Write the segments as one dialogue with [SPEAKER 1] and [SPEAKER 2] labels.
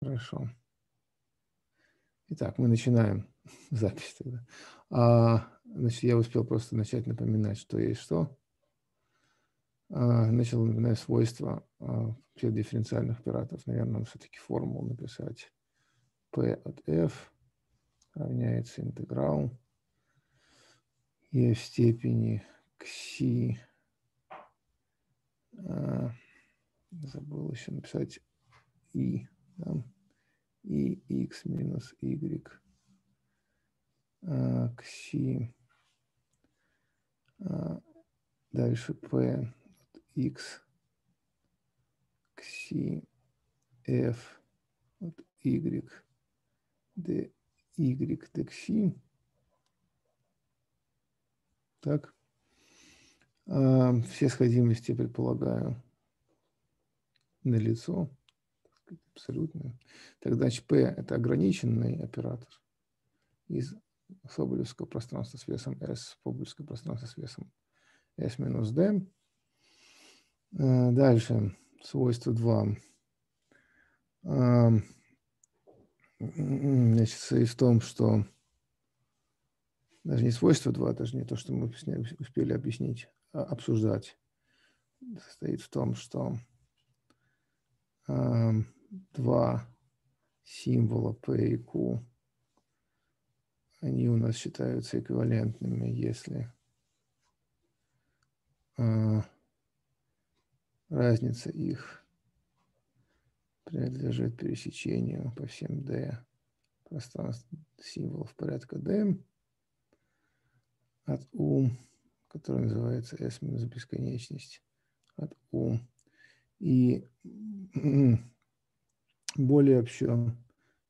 [SPEAKER 1] Хорошо. Итак, мы начинаем запись тогда. А, значит, я успел просто начать напоминать, что есть что. А, начал напоминать свойства а, дифференциальных операторов. Наверное, нам все-таки формулу написать. P от F равняется интеграл E в степени кси. А, забыл еще написать i. E да, и x минус y а, к си а, дальше p x к си f от y d y d к си так а, все сходимости предполагаю на лицо абсолютно. Тогда ЧП – это ограниченный оператор из Соболевского пространства с весом S, Соболевское пространства с весом S минус D. Э, дальше, свойство 2. Э, Значит, состоит в том, что даже не свойство 2, даже не то, что мы успели объяснить, а обсуждать, состоит в том, что эм, два символа P и Q, они у нас считаются эквивалентными, если а, разница их принадлежит пересечению по всем D пространств символов порядка D от U, который называется S минус бесконечность, от U. И более чем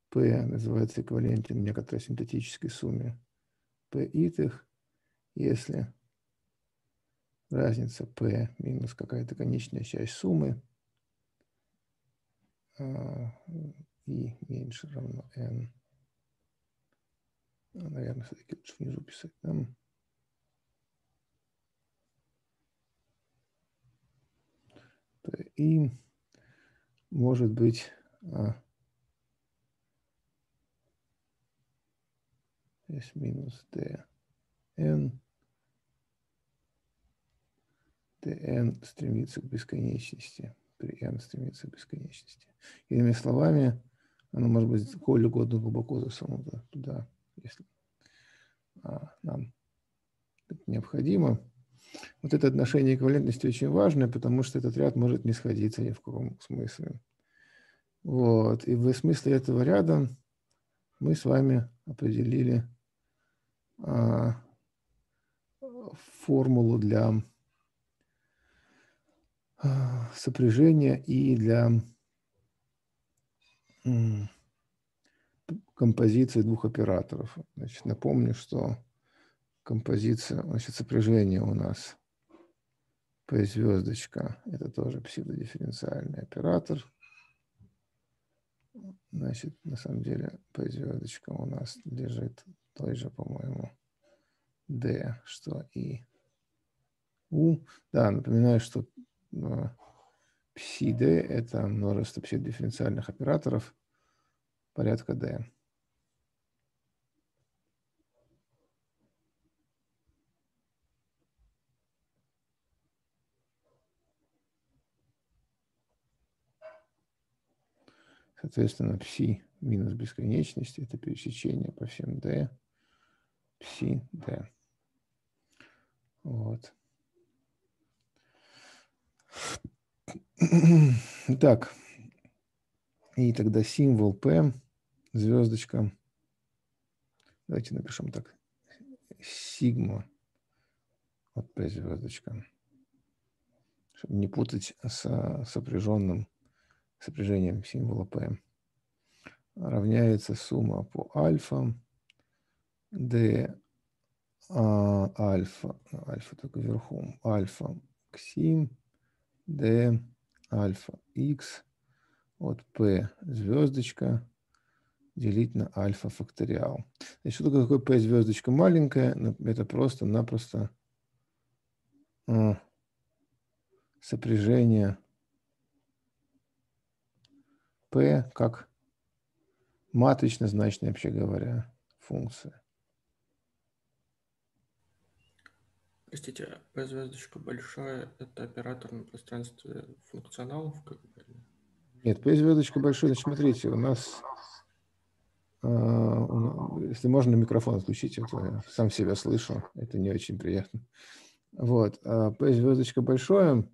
[SPEAKER 1] P называется эквивалентен некоторой синтетической сумме P итых, если разница P минус какая-то конечная часть суммы а, и меньше равно n. Наверное, все-таки лучше внизу писать. Да? И может быть S а. минус dn. dn стремится к бесконечности. При n стремится к бесконечности. Иными словами, оно может быть сколь угодно глубоко засунуто туда, если а, нам это необходимо. Вот это отношение эквивалентности очень важно, потому что этот ряд может не сходиться ни в каком смысле. Вот. И в смысле этого ряда мы с вами определили а, формулу для а, сопряжения и для композиции двух операторов. Значит, напомню, что композиция, значит, сопряжение у нас P звездочка, это тоже псевдодифференциальный оператор – Значит, на самом деле по звездочка у нас лежит той же, по-моему, D, что и U. Да, напоминаю, что э, psi D это множество пси-дифференциальных операторов порядка D. Соответственно, пси минус бесконечность – это пересечение по всем d, пси d. Вот. Так, и тогда символ P, звездочка, давайте напишем так, сигма от P звездочка, чтобы не путать с сопряженным сопряжением символа P равняется сумма по альфа d а, альфа, альфа только вверху, альфа ксим d альфа x от p звездочка делить на альфа факториал. Значит, что такое, p звездочка маленькая? Ну, это просто-напросто а, сопряжение P как матрично-значная, вообще говоря, функция. Простите, P а звездочка большая – это оператор на пространстве функционалов, как бы? Нет, P звездочка большая, значит, смотрите, у нас, а, если можно микрофон отключить, это а я сам себя слышу, это не очень приятно. Вот, P звездочка большое,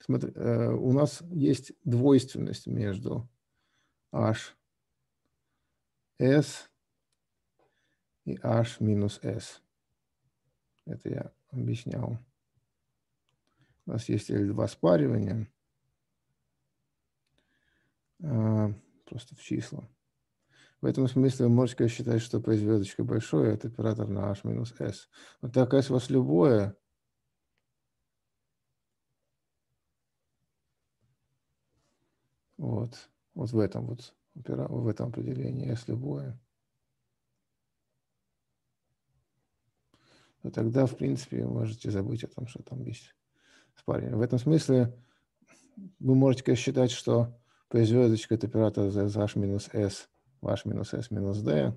[SPEAKER 1] Смотри, э, у нас есть двойственность между h, s и h минус s. Это я объяснял. У нас есть L2 спаривания, а, просто в числа. В этом смысле вы можете считать, что P звездочка большое, а это оператор на H минус S. Вот так S у вас любое, Вот, вот в этом вот в этом определении S любое. то а тогда, в принципе, можете забыть о том, что там есть спарринг. В этом смысле вы можете конечно, считать, что P звездочка это оператор z минус s, ваш минус s минус d,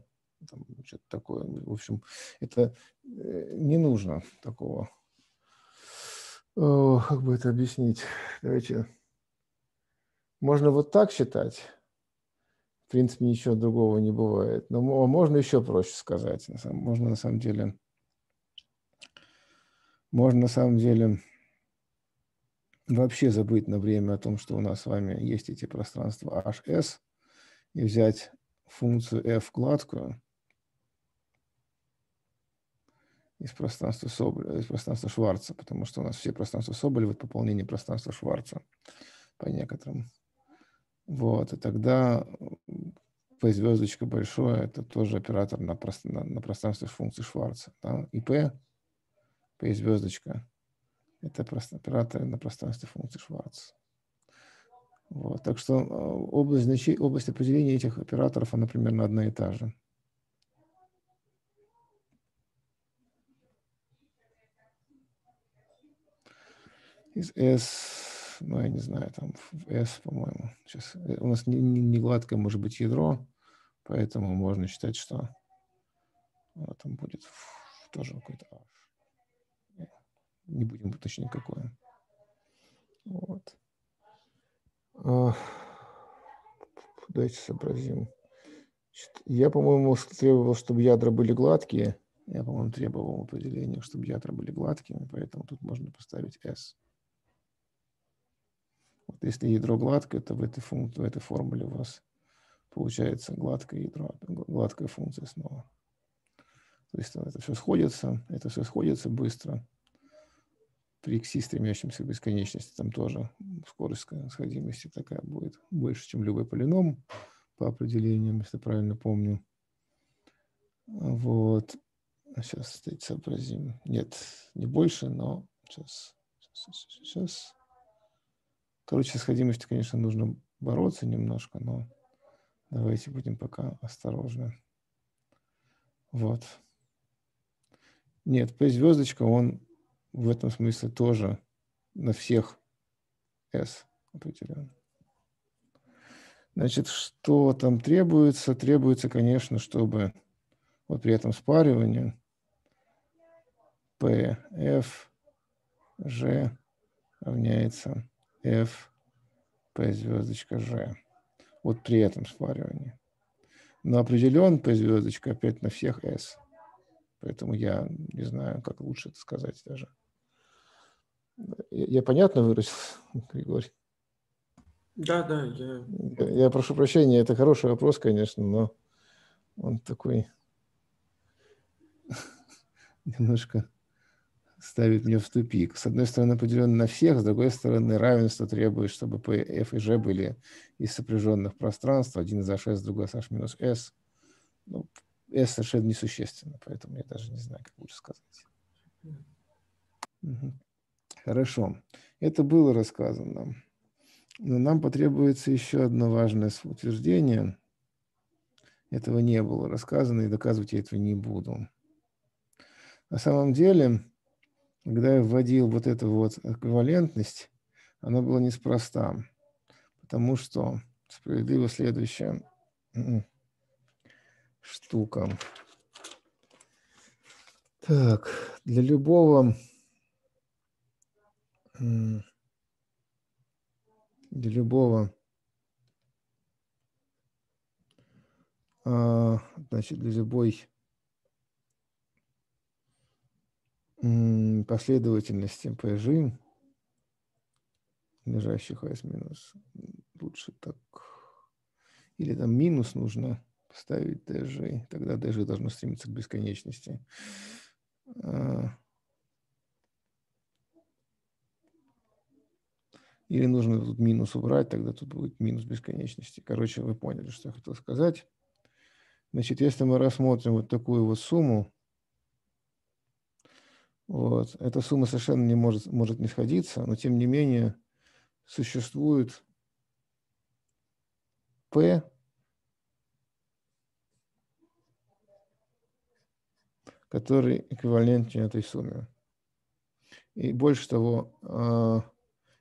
[SPEAKER 1] что-то такое. В общем, это э, не нужно такого. О, как бы это объяснить? Давайте можно вот так считать. В принципе, ничего другого не бывает. Но можно еще проще сказать. Можно на самом деле... Можно на самом деле вообще забыть на время о том, что у нас с вами есть эти пространства HS, и взять функцию f гладкую из пространства, Соболь, из пространства Шварца, потому что у нас все пространства Соболева – это пополнение пространства Шварца по некоторым вот, и тогда P звездочка большое, это тоже оператор на, прост... на, пространстве функции Шварца. Да? И P, P звездочка, это просто операторы на пространстве функции Шварца. Вот. Так что э, область, значи... область определения этих операторов, она примерно одна и та же. Из S ну, я не знаю, там в S, по-моему. Сейчас э, у нас не, не, не гладкое может быть ядро, поэтому можно считать, что оно там будет тоже какой-то а, э, Не будем точнее, какое. Вот. А, давайте сообразим. Я, по-моему, требовал, чтобы ядра были гладкие. Я, по-моему, требовал определения, чтобы ядра были гладкими, поэтому тут можно поставить S. Вот если ядро гладкое, то в этой, функции, в этой формуле у вас получается гладкое ядро, гладкая функция снова. То есть это все сходится, это все сходится быстро. При x, стремящемся к бесконечности, там тоже скорость сходимости такая будет больше, чем любой полином по определениям, если правильно помню. Вот. Сейчас, кстати, сообразим. Нет, не больше, но сейчас, сейчас, сейчас. Короче, с ходимостью, конечно, нужно бороться немножко, но давайте будем пока осторожны. Вот. Нет, P звездочка, он в этом смысле тоже на всех S определенно. Значит, что там требуется? Требуется, конечно, чтобы вот при этом спаривании P, F, G равняется f p звездочка g. Вот при этом спаривании. Но определен p звездочка опять на всех s. Поэтому я не знаю, как лучше это сказать даже. Я, я понятно выразил, Григорий? Да, да, я... я... Я прошу прощения, это хороший вопрос, конечно, но он такой немножко ставит меня в тупик. С одной стороны, поделен на всех, с другой стороны, равенство требует, чтобы P, F и G были из сопряженных пространств, один из H, другой из H минус S. Ну, S совершенно несущественно, поэтому я даже не знаю, как лучше сказать. Угу. Хорошо. Это было рассказано. Но нам потребуется еще одно важное утверждение. Этого не было рассказано, и доказывать я этого не буду. На самом деле, когда я вводил вот эту вот эквивалентность, она была неспроста, потому что справедливо следующая м-м, штука. Так, для любого для любого а, значит, для любой последовательности PG, лежащих S минус, лучше так. Или там минус нужно поставить DG, тогда DG должно стремиться к бесконечности. А. Или нужно тут минус убрать, тогда тут будет минус бесконечности. Короче, вы поняли, что я хотел сказать. Значит, если мы рассмотрим вот такую вот сумму, вот. Эта сумма совершенно не может, может не сходиться, но тем не менее существует P, который эквивалентен этой сумме. И больше того, а,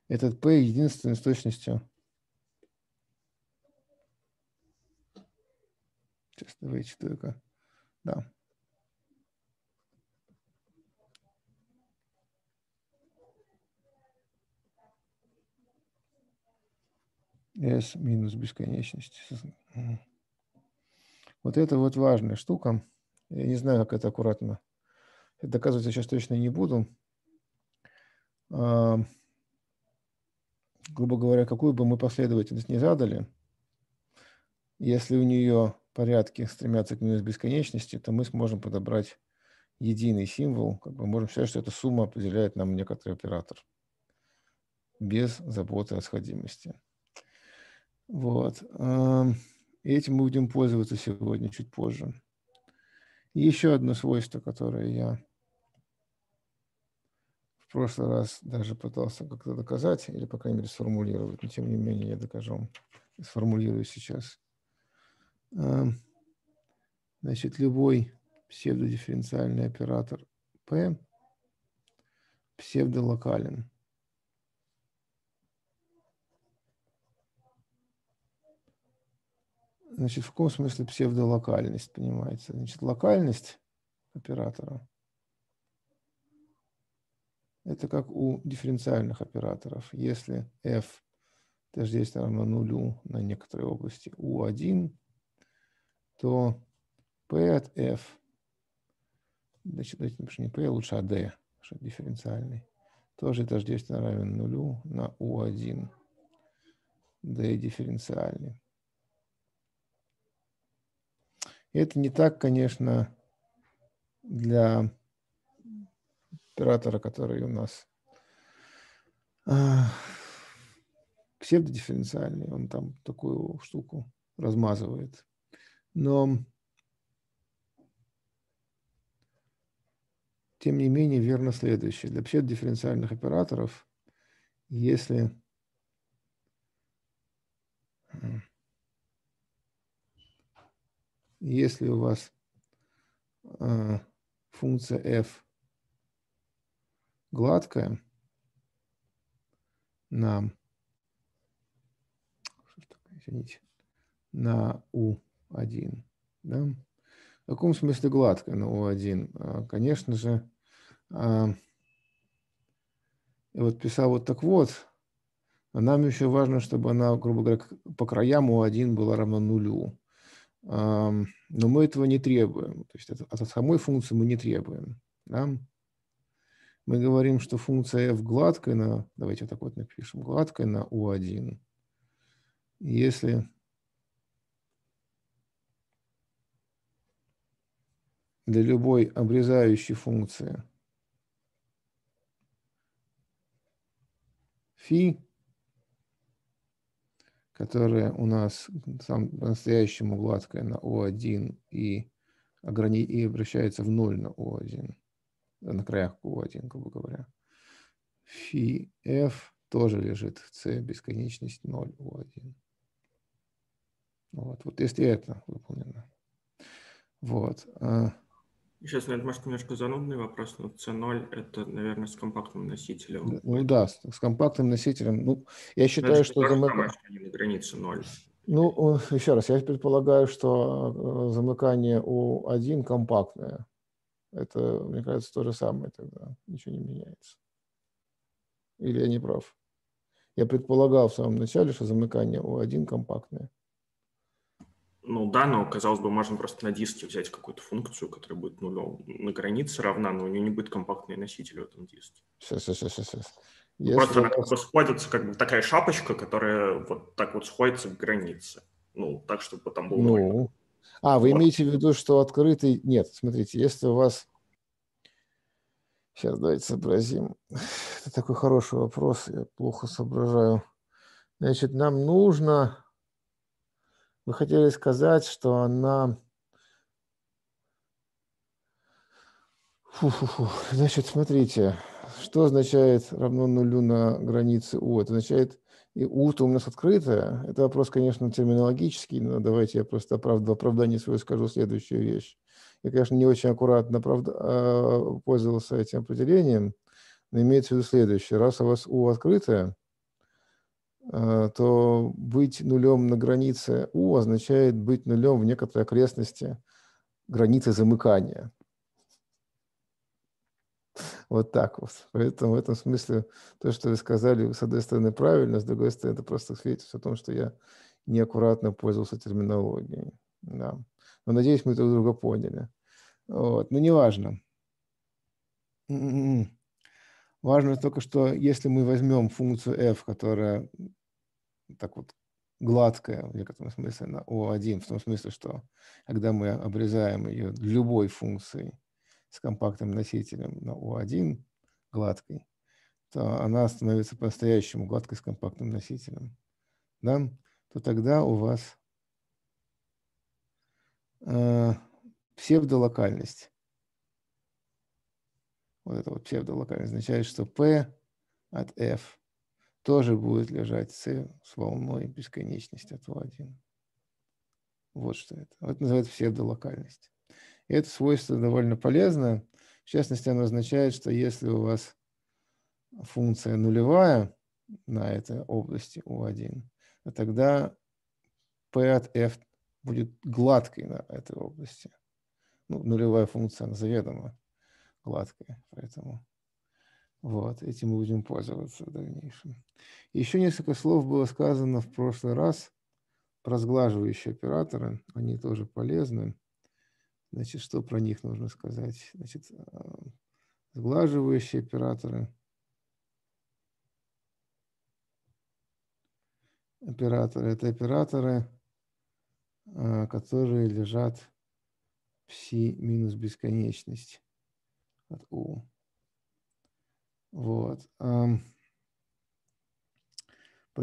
[SPEAKER 1] этот P единственный с точностью. Сейчас давайте только. Да. s минус бесконечность. Вот это вот важная штука. Я не знаю, как это аккуратно. Это доказывать я сейчас точно не буду. А, грубо говоря, какую бы мы последовательность не задали, если у нее порядки стремятся к минус бесконечности, то мы сможем подобрать единый символ. Как бы можем считать, что эта сумма определяет нам некоторый оператор без заботы о сходимости. Вот. этим мы будем пользоваться сегодня, чуть позже. еще одно свойство, которое я в прошлый раз даже пытался как-то доказать, или, по крайней мере, сформулировать, но тем не менее я докажу, сформулирую сейчас. Значит, любой псевдодифференциальный оператор P псевдолокален. Значит, в каком смысле псевдолокальность, понимается? Значит, локальность оператора – это как у дифференциальных операторов. Если f тождественно равно нулю на некоторой области u1, то p от f, значит, давайте напишу не p, лучше а d, что дифференциальный, тоже тождественно равен нулю на u1, d дифференциальный это не так, конечно, для оператора, который у нас а, псевдодифференциальный, он там такую штуку размазывает. Но тем не менее верно следующее. Для псевдодифференциальных операторов, если если у вас э, функция f гладкая, на, извините, на U1, да? в каком смысле гладкая на U1? А, конечно же, я а, вот писал вот так вот, «А нам еще важно, чтобы она, грубо говоря, по краям U1 была равна нулю но мы этого не требуем. То есть от, самой функции мы не требуем. Да? Мы говорим, что функция f гладкая на... Давайте вот так вот напишем. Гладкая на u1. Если... для любой обрезающей функции фи которая у нас сам по-настоящему гладкая на O1 и, ограни... и обращается в 0 на O1, на краях O1, грубо говоря. Фи F тоже лежит в C, бесконечность 0 O1. Вот, вот если это выполнено. Вот. А Сейчас, наверное, может, немножко занудный вопрос, но C0 – это, наверное, с компактным носителем. Ну да, с, с компактным носителем. Ну, я считаю, Значит, что… замыкание на границе 0. Ну, э, еще раз, я предполагаю, что э, замыкание у 1 компактное. Это, мне кажется, то же самое тогда. Ничего не меняется. Или я не прав? Я предполагал в самом начале, что замыкание у 1 компактное. Ну да, но, казалось бы, можно просто на диске взять какую-то функцию, которая будет нулем. На границе равна, но у нее не будет компактной носителя в этом диске. Все, все, все, все, ну, Если... Просто она как бы сходится, как бы такая шапочка, которая вот так вот сходится к границе. Ну, так, чтобы там было... Ну... А, вы вот. имеете в виду, что открытый... Нет, смотрите, если у вас... Сейчас давайте сообразим. Это такой хороший вопрос, я плохо соображаю. Значит, нам нужно вы хотели сказать, что она... Фу-фу-фу. Значит, смотрите, что означает равно нулю на границе U? Это означает, и U-то у нас открытая. Это вопрос, конечно, терминологический, но давайте я просто оправд... в оправдании свое скажу следующую вещь. Я, конечно, не очень аккуратно правда, пользовался этим определением, но имеется в виду следующее. Раз у вас у открытое. Э, то быть нулем на границе U означает быть нулем в некоторой окрестности границы замыкания. Вот так вот. Поэтому в этом смысле то, что вы сказали, с одной стороны, правильно, с другой стороны, это просто свидетельство о том, что я неаккуратно пользовался терминологией. Да. Но надеюсь, мы друг друга поняли. Вот. Но ну, неважно. М-м-м. Важно только, что если мы возьмем функцию f, которая так вот гладкая в некотором смысле на O1, в том смысле, что когда мы обрезаем ее любой функцией с компактным носителем на O1 гладкой, то она становится по-настоящему гладкой с компактным носителем, да, то тогда у вас э, псевдолокальность. Вот это вот псевдолокальность означает, что P от F – тоже будет лежать С с волной бесконечности от У1. Вот что это. Вот называется псевдолокальность. И это свойство довольно полезное В частности, оно означает, что если у вас функция нулевая на этой области U1, а тогда P от F будет гладкой на этой области. Ну, нулевая функция, она заведомо гладкая, поэтому вот, этим мы будем пользоваться в дальнейшем. Еще несколько слов было сказано в прошлый раз про сглаживающие операторы. Они тоже полезны. Значит, что про них нужно сказать? Значит, э, сглаживающие операторы. Операторы – это операторы, э, которые лежат в си минус бесконечность от у. Вот. Про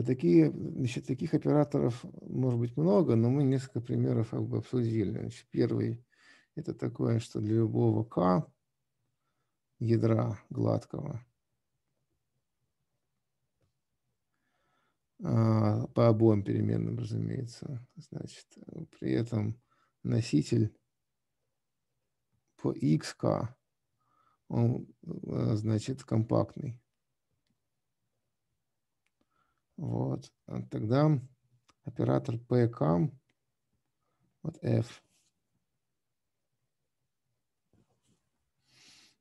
[SPEAKER 1] такие, значит, таких операторов может быть много, но мы несколько примеров как бы обсудили. Значит, первый – это такое, что для любого К ядра гладкого а, по обоим переменным, разумеется. Значит, при этом носитель по xk он, э, значит, компактный. Вот. А тогда оператор pcam, вот f.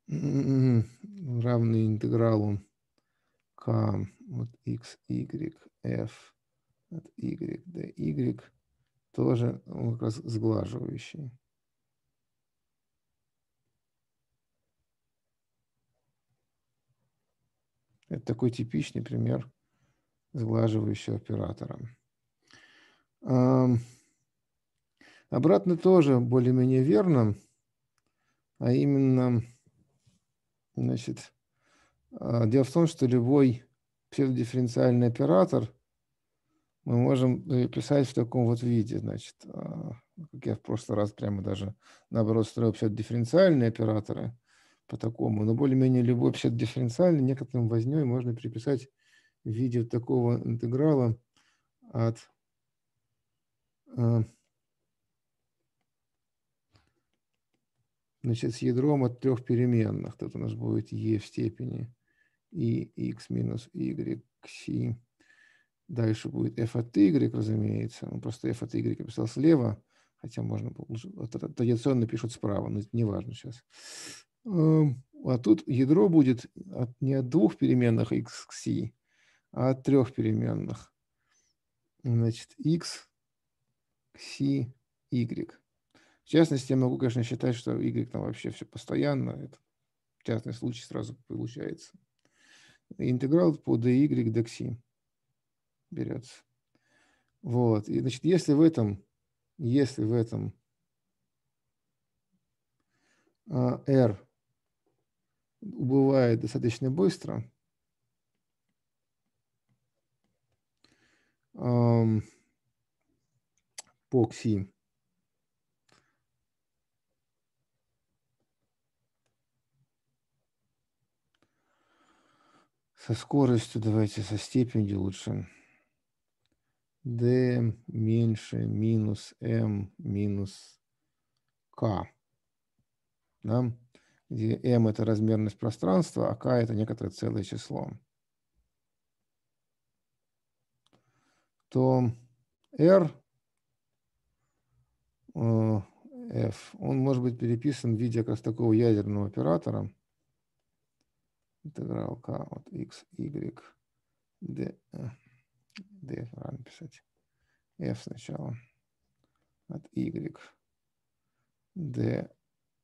[SPEAKER 1] равный интегралу k вот x, y, f от y, до y тоже он как раз сглаживающий. Это такой типичный пример сглаживающего оператора. Обратно тоже более-менее верно, а именно, значит, а, дело в том, что любой псевдодифференциальный оператор мы можем э, писать в таком вот виде, значит, а, как я в прошлый раз прямо даже наоборот строил псевдодифференциальные операторы – по такому, но более-менее любой псевдо дифференциальный некоторым возней можно приписать в виде вот такого интеграла от э, значит, с ядром от трех переменных. Тут у нас будет e в степени и x минус y кси. Дальше будет f от y, разумеется. Ну, просто f от y я писал слева, хотя можно традиционно пишут справа, но это не важно сейчас. Эм, а тут ядро будет от, не от двух переменных x, xi, а от трех переменных. Значит, x, xi, y. В частности, я могу, конечно, считать, что y там вообще все постоянно. Это частный случай сразу получается. интеграл по dy до xi берется. Вот. И, значит, если в этом, если в этом r а, убывает достаточно быстро. По КСИ. Со скоростью давайте со степенью лучше. D меньше минус M минус K. Да? где m – это размерность пространства, а k – это некоторое целое число, то r, э, f, он может быть переписан в виде как раз такого ядерного оператора, интеграл k от x, y, d, d, рано писать, f сначала, от y, d,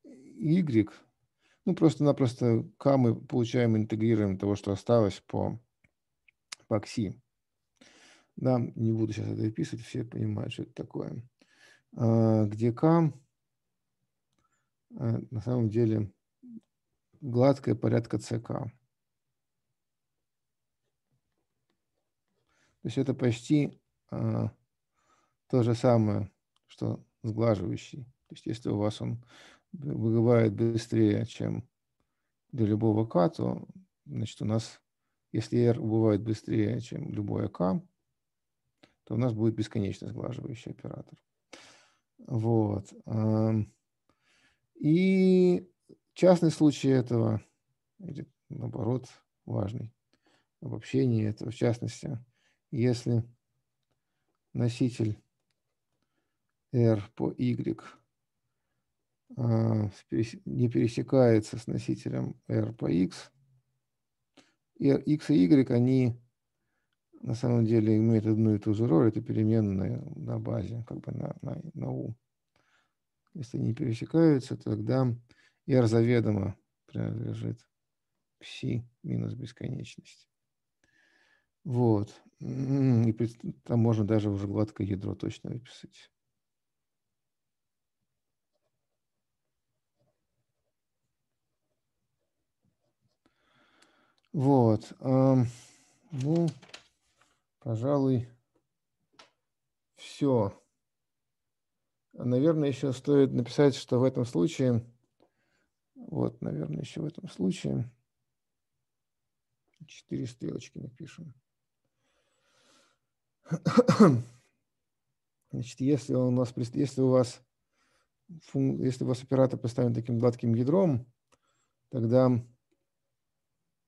[SPEAKER 1] y ну, просто-напросто К мы получаем, интегрируем того, что осталось по, по КСИ. Да, не буду сейчас это описывать, все понимают, что это такое. А, где К а, на самом деле гладкая порядка ЦК. То есть это почти а, то же самое, что сглаживающий. То есть если у вас он бывает быстрее, чем для любого k, то значит у нас, если r убывает быстрее, чем любое k, то у нас будет бесконечно сглаживающий оператор. Вот. Эм, и частный случай этого, или наоборот, важный, обобщение этого, в частности, если носитель R по Y Э, не пересекается с носителем R по X. И X и Y, они на самом деле имеют одну и ту же роль, это переменные на базе, как бы на, на, на U. Если они пересекаются, тогда R заведомо принадлежит пси минус бесконечность. Вот. И там можно даже уже гладкое ядро точно выписать. Вот. Эм, ну, пожалуй, все. Наверное, еще стоит написать, что в этом случае, вот, наверное, еще в этом случае, четыре стрелочки напишем. Значит, если у нас, если у вас, если у вас оператор поставлен таким гладким ядром, тогда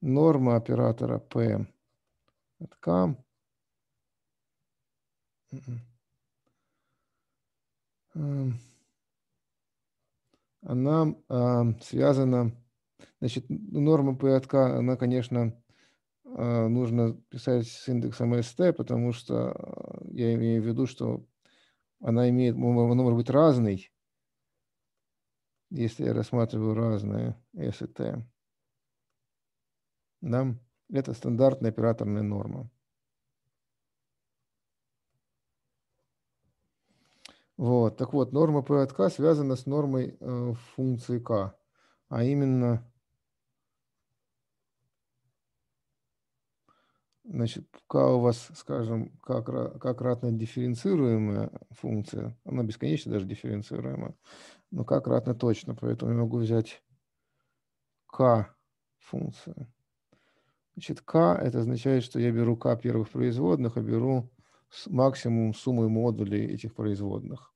[SPEAKER 1] норма оператора P от К. Эм. Она а, связана, значит, норма P от К, она, конечно, э, нужно писать с индексом ST, потому что э, я имею в виду, что она имеет, ну, она может быть разной, если я рассматриваю разные S и T. Да? Это стандартная операторная норма. Вот. Так вот, норма P от K связана с нормой э, функции K, а именно значит, K у вас, скажем, как, как кратно дифференцируемая функция, она бесконечно даже дифференцируемая, но как кратно точно, поэтому я могу взять к функцию. Значит, к это означает, что я беру к первых производных, а беру максимум суммы модулей этих производных.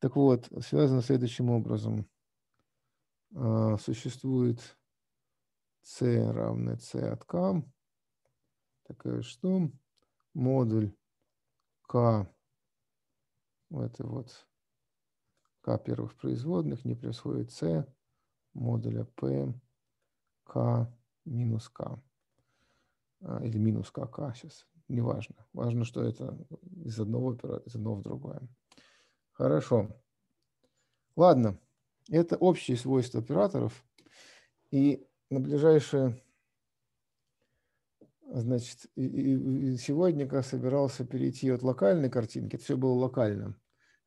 [SPEAKER 1] Так вот, связано следующим образом. А, существует c равное c от к Такая что? Модуль к это вот к первых производных не превосходит c модуля p к минус k. А, или минус КК сейчас, неважно. Важно, что это из одного, из одного в другое. Хорошо. Ладно, это общие свойства операторов. И на ближайшее значит, сегодня как собирался перейти от локальной картинки, это все было локально,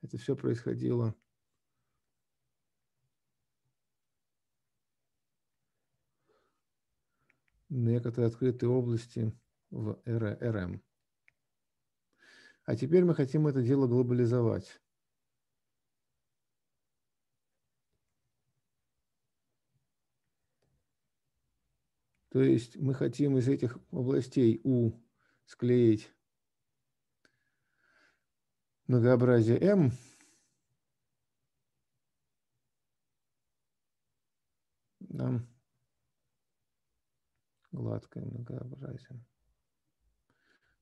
[SPEAKER 1] это все происходило некоторые открытые области в РРМ. А теперь мы хотим это дело глобализовать. То есть мы хотим из этих областей У склеить многообразие М, нам гладкое многообразие.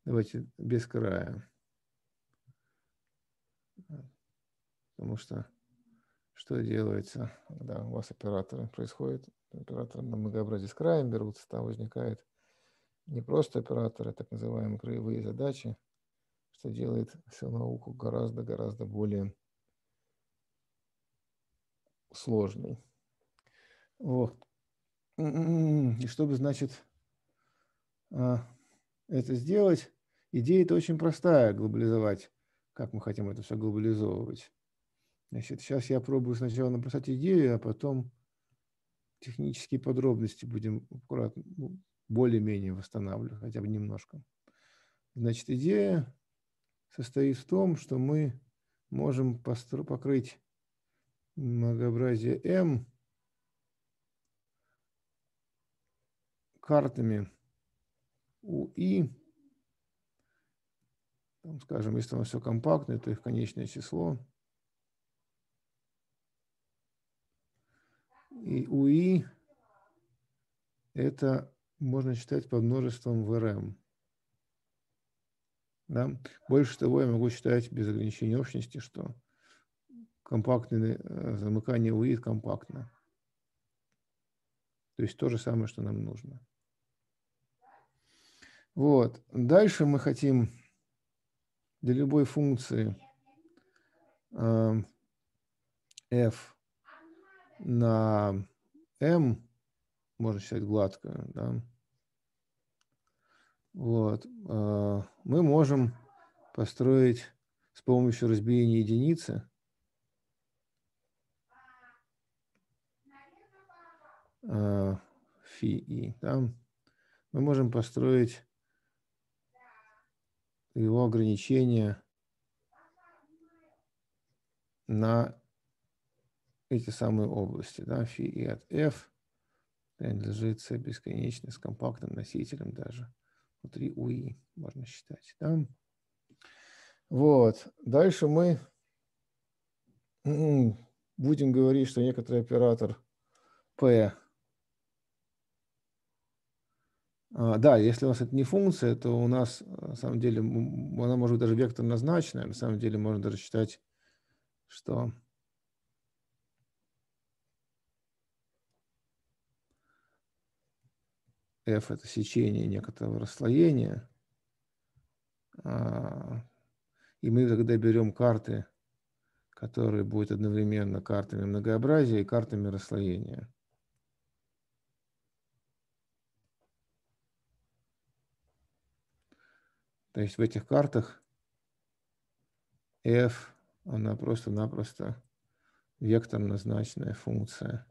[SPEAKER 1] Давайте без края. Потому что что делается, когда у вас операторы происходит, операторы на многообразие с краем берутся, там возникает не просто операторы, а так называемые краевые задачи, что делает всю науку гораздо-гораздо более сложной. Вот. М-м-м. И чтобы, значит, а, это сделать, идея-то очень простая – глобализовать. Как мы хотим это все глобализовывать? Значит, сейчас я пробую сначала написать идею, а потом технические подробности будем аккуратно, ну, более-менее восстанавливать, хотя бы немножко. Значит, идея состоит в том, что мы можем покрыть многообразие M картами УИ. Там, скажем, если оно все компактное, то их конечное число. И УИ это можно считать под множеством ВРМ. Да? Больше того, я могу считать без ограничения общности, что компактное э, замыкание УИД компактно. То есть то же самое, что нам нужно. Вот. Дальше мы хотим для любой функции эм, f на m можно считать гладко, да? Вот. Э, мы можем построить с помощью разбиения единицы э, фи и, да? Мы можем построить его ограничения на эти самые области. Да? Фи и от F принадлежит С бесконечной с компактным носителем даже. Внутри УИ можно считать. Да? Вот. Дальше мы будем говорить, что некоторый оператор P А, да, если у нас это не функция, то у нас, на самом деле, она может быть даже векторнозначная. На самом деле, можно даже считать, что f – это сечение некоторого расслоения. А, и мы тогда берем карты, которые будут одновременно картами многообразия и картами расслоения. То есть в этих картах f, она просто-напросто векторно значная функция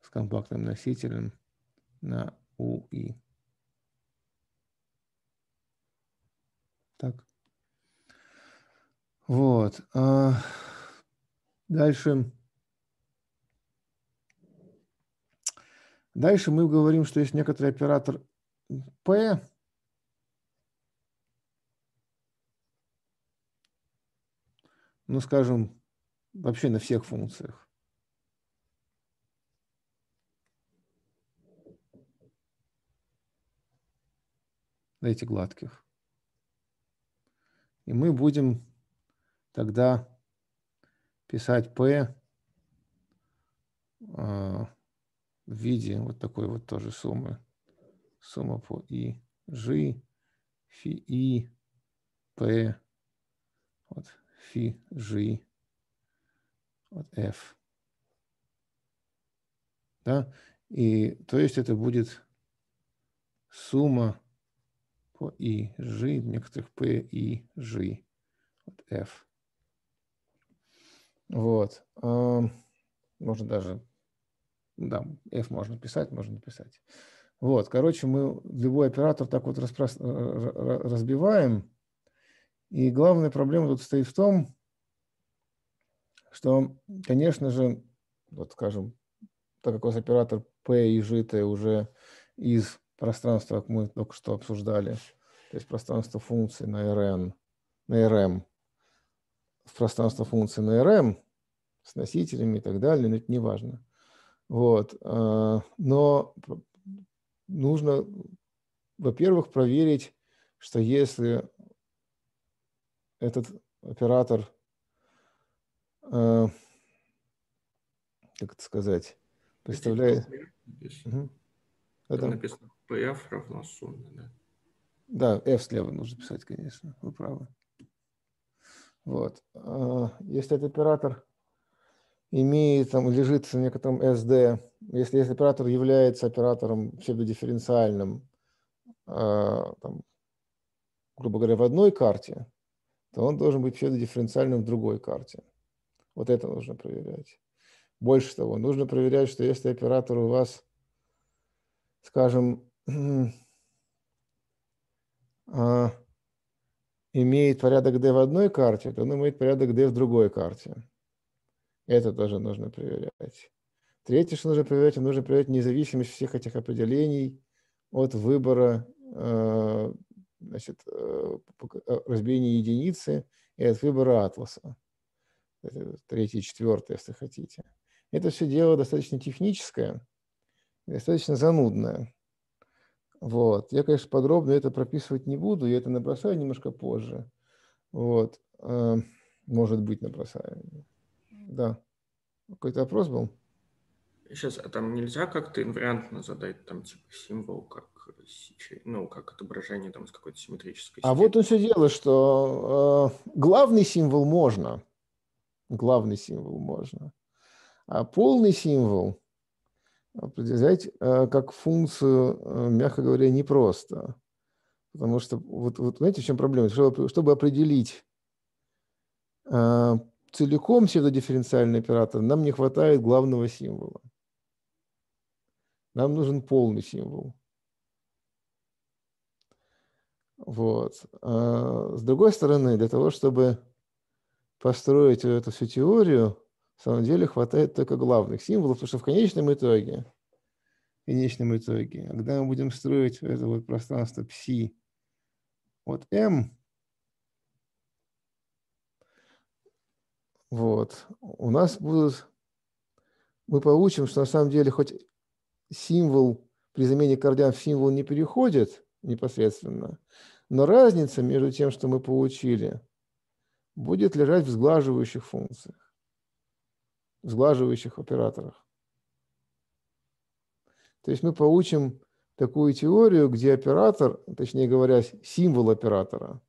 [SPEAKER 1] с компактным носителем на U и Так. Вот. А дальше Дальше мы говорим, что есть некоторый оператор P, ну, скажем, вообще на всех функциях. На этих гладких. И мы будем тогда писать P в виде вот такой вот тоже суммы. Сумма по И, Ж, Фи, И, П, вот, Фи, Ж, вот, f Да? И то есть это будет сумма по И, Ж, некоторых П, И, Ж, вот, F. Вот. Эм, можно даже да, F можно писать, можно не писать. Вот, короче, мы любой оператор так вот разбиваем. И главная проблема тут стоит в том, что, конечно же, вот скажем, так как у вас оператор P и житое уже из пространства, как мы только что обсуждали, то есть пространство функций на Rn, на Rm, в пространство функций на Rm с носителями и так далее, но это не важно – вот. Э, но нужно, во-первых, проверить, что если этот оператор, э, как это сказать, представляет... Это... написано PF равно сумме, да? Да, F слева нужно писать, конечно, вы правы. Вот. Э, если этот оператор имеет, там, лежит в некотором SD, если, если оператор является оператором псевдодифференциальным, э, а, там, грубо говоря, в одной карте, то он должен быть псевдодифференциальным в другой карте. Вот это нужно проверять. Больше того, нужно проверять, что если оператор у вас, скажем, а, имеет порядок D в одной карте, то он имеет порядок D в другой карте. Это тоже нужно проверять. Третье, что нужно проверять, нужно проверять независимость всех этих определений от выбора э, значит, э, э, разбиения единицы и от выбора атласа. третье четвертое, если хотите. Это все дело достаточно техническое, достаточно занудное. Вот. Я, конечно, подробно это прописывать не буду, я это набросаю немножко позже. Вот. Может быть, набросаю да. Какой-то вопрос был? Сейчас, а там нельзя как-то инвариантно задать, там, типа, символ, как, э, ну, как отображение там с какой-то симметрической системой. А вот он все дело, что э, главный символ можно. Главный символ можно. А полный символ э, определять э, как функцию, э, мягко говоря, непросто. Потому что, вот, вот знаете, в чем проблема? Чтобы, чтобы определить э, целиком псевдодифференциальный оператор, нам не хватает главного символа. Нам нужен полный символ. Вот. А с другой стороны, для того, чтобы построить эту всю теорию, в самом деле хватает только главных символов, потому что в конечном итоге, в конечном итоге, когда мы будем строить это вот пространство пси от m, Вот. У нас будут... Мы получим, что на самом деле хоть символ при замене кардиан в символ не переходит непосредственно, но разница между тем, что мы получили, будет лежать в сглаживающих функциях, в сглаживающих операторах. То есть мы получим такую теорию, где оператор, точнее говоря, символ оператора,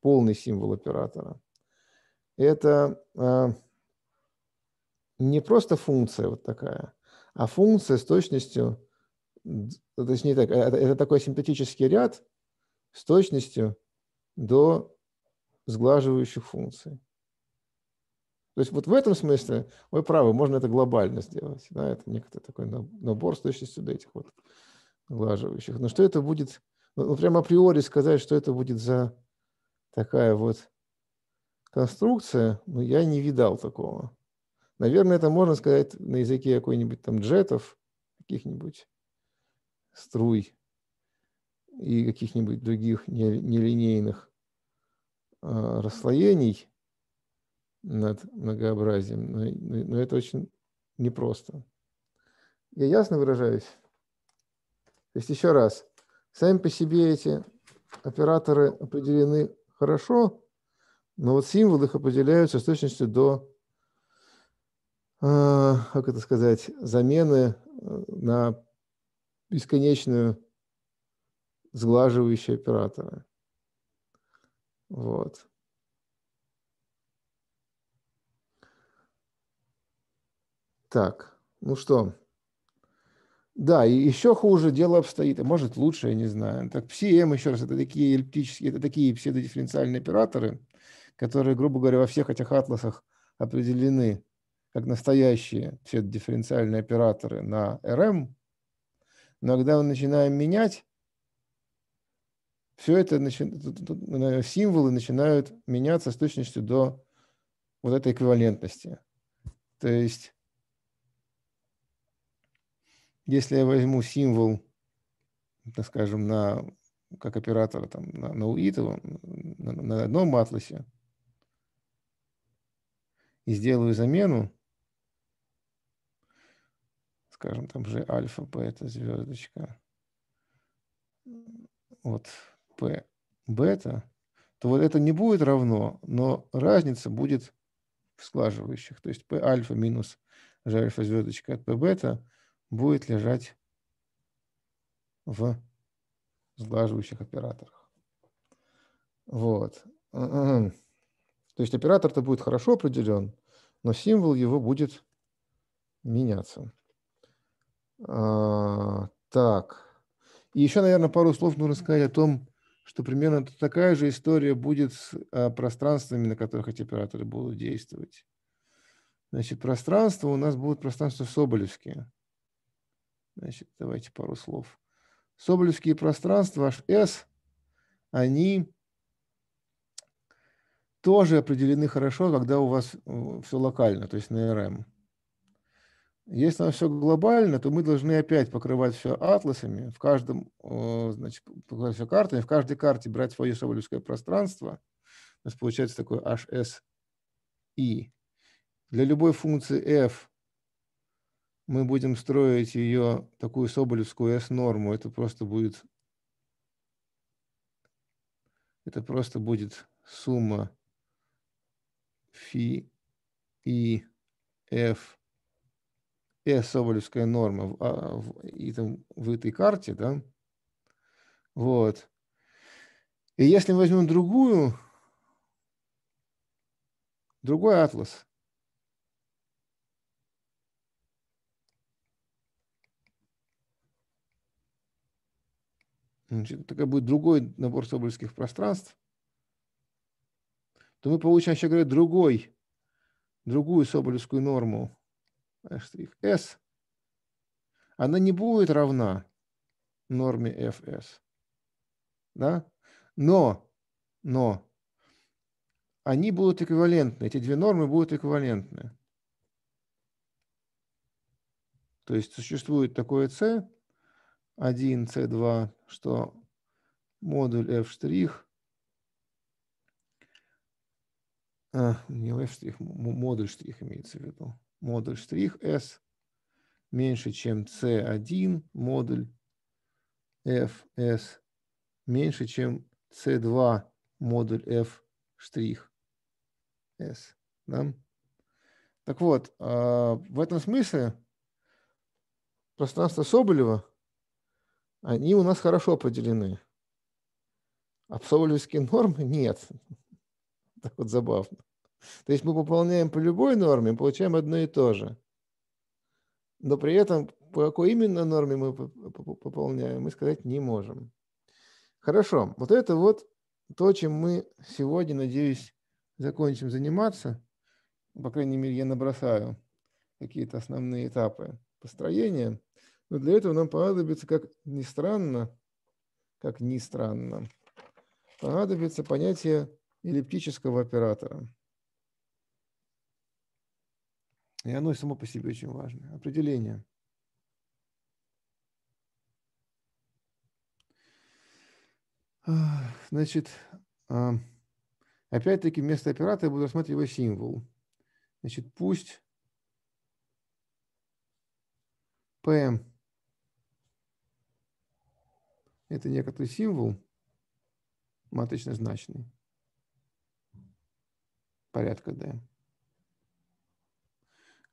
[SPEAKER 1] полный символ оператора – это а, не просто функция вот такая, а функция с точностью, то есть не так, э, это, это такой синтетический ряд с точностью до сглаживающих функций. То есть вот в этом смысле, вы правы, можно это глобально сделать. Да, это некоторый такой набор с точностью до этих вот сглаживающих. Но что это будет, ну, ну прямо априори сказать, что это будет за такая вот конструкция, но я не видал такого. Наверное, это можно сказать на языке какой-нибудь там джетов, каких-нибудь струй и каких-нибудь других нелинейных а, расслоений над многообразием, но, это очень непросто. Я ясно выражаюсь? То есть еще раз, сами по себе эти операторы определены хорошо, но вот символы их определяются с точностью до, а, как это сказать, замены э, на бесконечную сглаживающие операторы. Вот. Так, ну что? Да, и еще хуже дело обстоит, а может лучше, я не знаю. Так, PCM, еще раз, это такие эллиптические, это такие псевдодифференциальные операторы – которые, грубо говоря, во всех этих атласах определены как настоящие все дифференциальные операторы на РМ, но когда мы начинаем менять, все это символы начинают меняться с точностью до вот этой эквивалентности. То есть, если я возьму символ, так скажем, на, как оператора там, на, на УИТ, на, на одном атласе, и сделаю замену, скажем, там же альфа, b это звездочка, вот p бета, то вот это не будет равно, но разница будет в сглаживающих. То есть p альфа минус g альфа звездочка от p бета будет лежать в сглаживающих операторах. Вот. М-м-м. То есть оператор-то будет хорошо определен, но символ его будет меняться. А, так. И еще, наверное, пару слов нужно сказать о том, что примерно такая же история будет с а, пространствами, на которых эти операторы будут действовать. Значит, пространство у нас будут пространства соболевские. Значит, давайте пару слов. Соболевские пространства, HS, они тоже определены хорошо, когда у вас все локально, то есть на РМ. Эм. Если у нас все глобально, то мы должны опять покрывать все атласами, в каждом, э, значит, покрывать все картами, в каждой карте брать свое шавалюское пространство. У нас получается такое HSI. Для любой функции f мы будем строить ее, такую соболевскую S-норму. Это просто будет, это просто будет сумма фи и f, s соболевская норма в, а, в, и там, в этой карте, да, вот. И если мы возьмем другую, другой атлас, значит, такая будет другой набор соболевских пространств, то мы получим, еще говорю, другой, другую соболевскую норму S. Э, Она не будет равна норме fs. Да? Но, но они будут эквивалентны, эти две нормы будут эквивалентны. То есть существует такое c, 1, c2, что модуль f' не лев штрих, модуль штрих имеется в виду. Модуль штрих S меньше, чем C1 модуль FS меньше, чем C2 модуль F штрих S. Да? Так вот, а, в этом смысле пространство Соболева, они у нас хорошо определены. А соболевские нормы нет. Так вот забавно. То есть мы пополняем по любой норме, получаем одно и то же. Но при этом по какой именно норме мы пополняем, мы сказать не можем. Хорошо, вот это вот то, чем мы сегодня, надеюсь, закончим заниматься. По крайней мере, я набросаю какие-то основные этапы построения. Но для этого нам понадобится, как ни странно, как ни странно, понадобится понятие эллиптического оператора. важно, и оно само по себе очень важное Определение. Значит, опять-таки вместо оператора я буду рассматривать его символ. Значит, пусть PM – это некоторый символ матрично значный порядка D. Да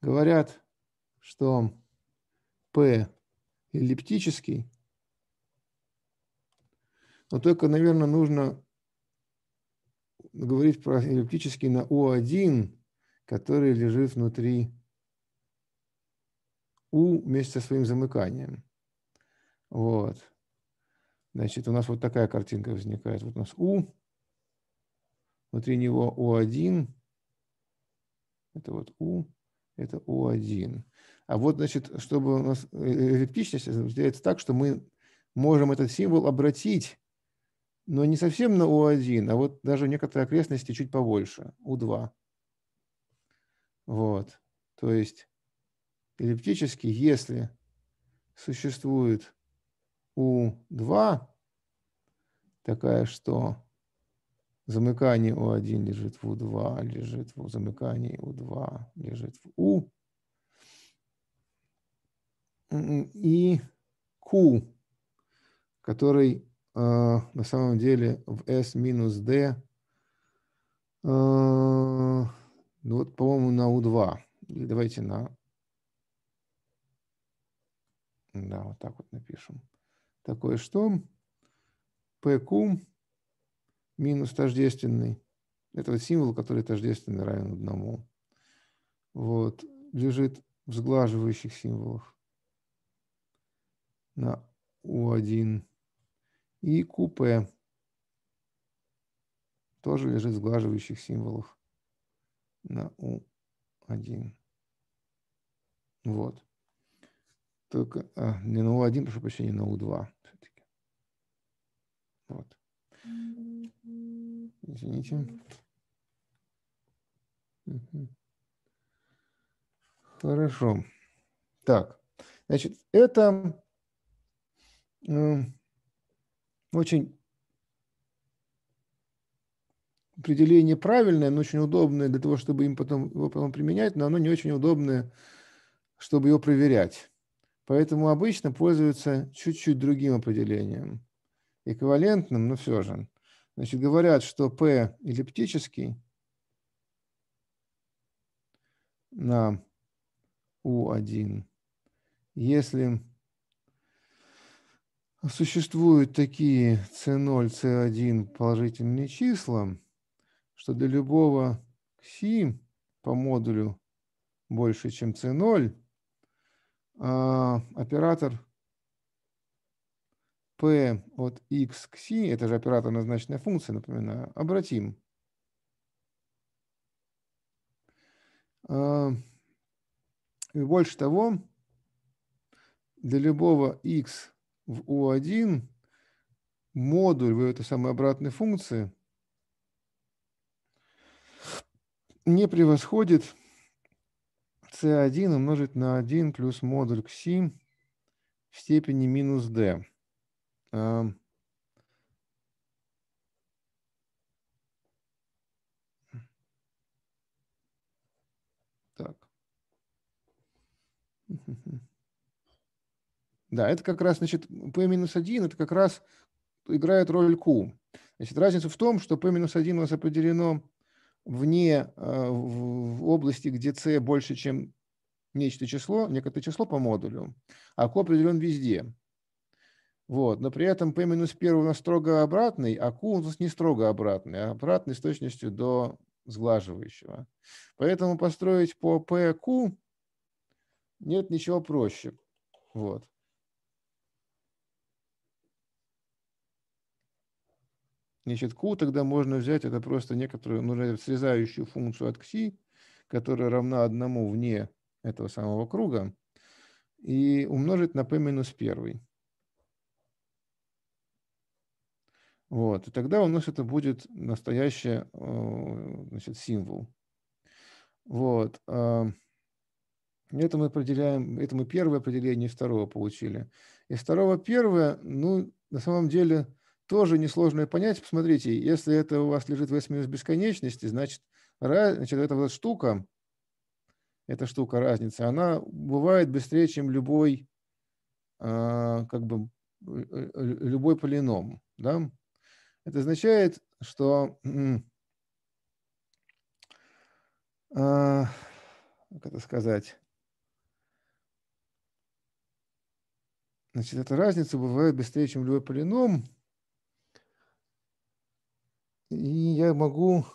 [SPEAKER 1] говорят, что P эллиптический, но только, наверное, нужно говорить про эллиптический на U1, который лежит внутри U вместе со своим замыканием. Вот. Значит, у нас вот такая картинка возникает. Вот у нас U, внутри него U1, это вот U, это O1. А вот, значит, чтобы у нас э, эллиптичность определяется э, так, что мы можем этот символ обратить, но не совсем на O1, а вот даже в некоторой окрестности чуть побольше, U2. Вот. То есть эллиптически, если существует U2, такая, что Замыкание У1 лежит в У2, лежит в замыкании У2, лежит в У. М-м, и Q, который э, на самом деле в S минус D, э, ну вот, по-моему, на U2. давайте на... Да, вот так вот напишем. Такое что? PQ минус тождественный этого символ, который тождественный равен одному, вот, лежит в сглаживающих символах на у 1 И купе тоже лежит в сглаживающих символах на у 1 Вот. Только а, не на U1, прошу прощения, на у 2 все-таки. Вот. Извините. Угу. Хорошо. Так, значит, это э, очень определение правильное, но очень удобное для того, чтобы им потом, его потом применять, но оно не очень удобное, чтобы его проверять. Поэтому обычно пользуются чуть-чуть другим определением эквивалентным, но все же. Значит, говорят, что P эллиптический на U1, если существуют такие C0, C1 положительные числа, что для любого кси по модулю больше, чем C0, а оператор p от x к c, это же оператор значная функция, напоминаю, обратим. А, и больше того, для любого x в u1 модуль вот этой самой обратной функции не превосходит c1 умножить на 1 плюс модуль к c в степени минус d так. Да, это как раз, значит, P-1 это как раз играет роль Q. Значит, разница в том, что P-1 у нас определено вне, э, в области, где C больше, чем нечто число, некоторое число по модулю, а Q определен везде. Вот. Но при этом P-1 у нас строго обратный, а Q у нас не строго обратный, а обратный с точностью до сглаживающего. Поэтому построить по PQ нет ничего проще. Вот. Значит, Q тогда можно взять, это просто некоторую ну, срезающую функцию от кси, которая равна одному вне этого самого круга, и умножить на p-1. Вот. И тогда у нас это будет настоящий э, значит, символ. Вот. А, это мы определяем, это мы первое определение второго получили. И второго первое, ну, на самом деле, тоже несложное понять. Посмотрите, если это у вас лежит 8 минус бесконечности, значит, раз, значит эта вот штука, эта штука разницы, она бывает быстрее, чем любой, а, как бы, э, э, любой полином. Да? Это означает, что а, как это сказать? Значит, эта разница бывает быстрее, чем любой полином. И я могу,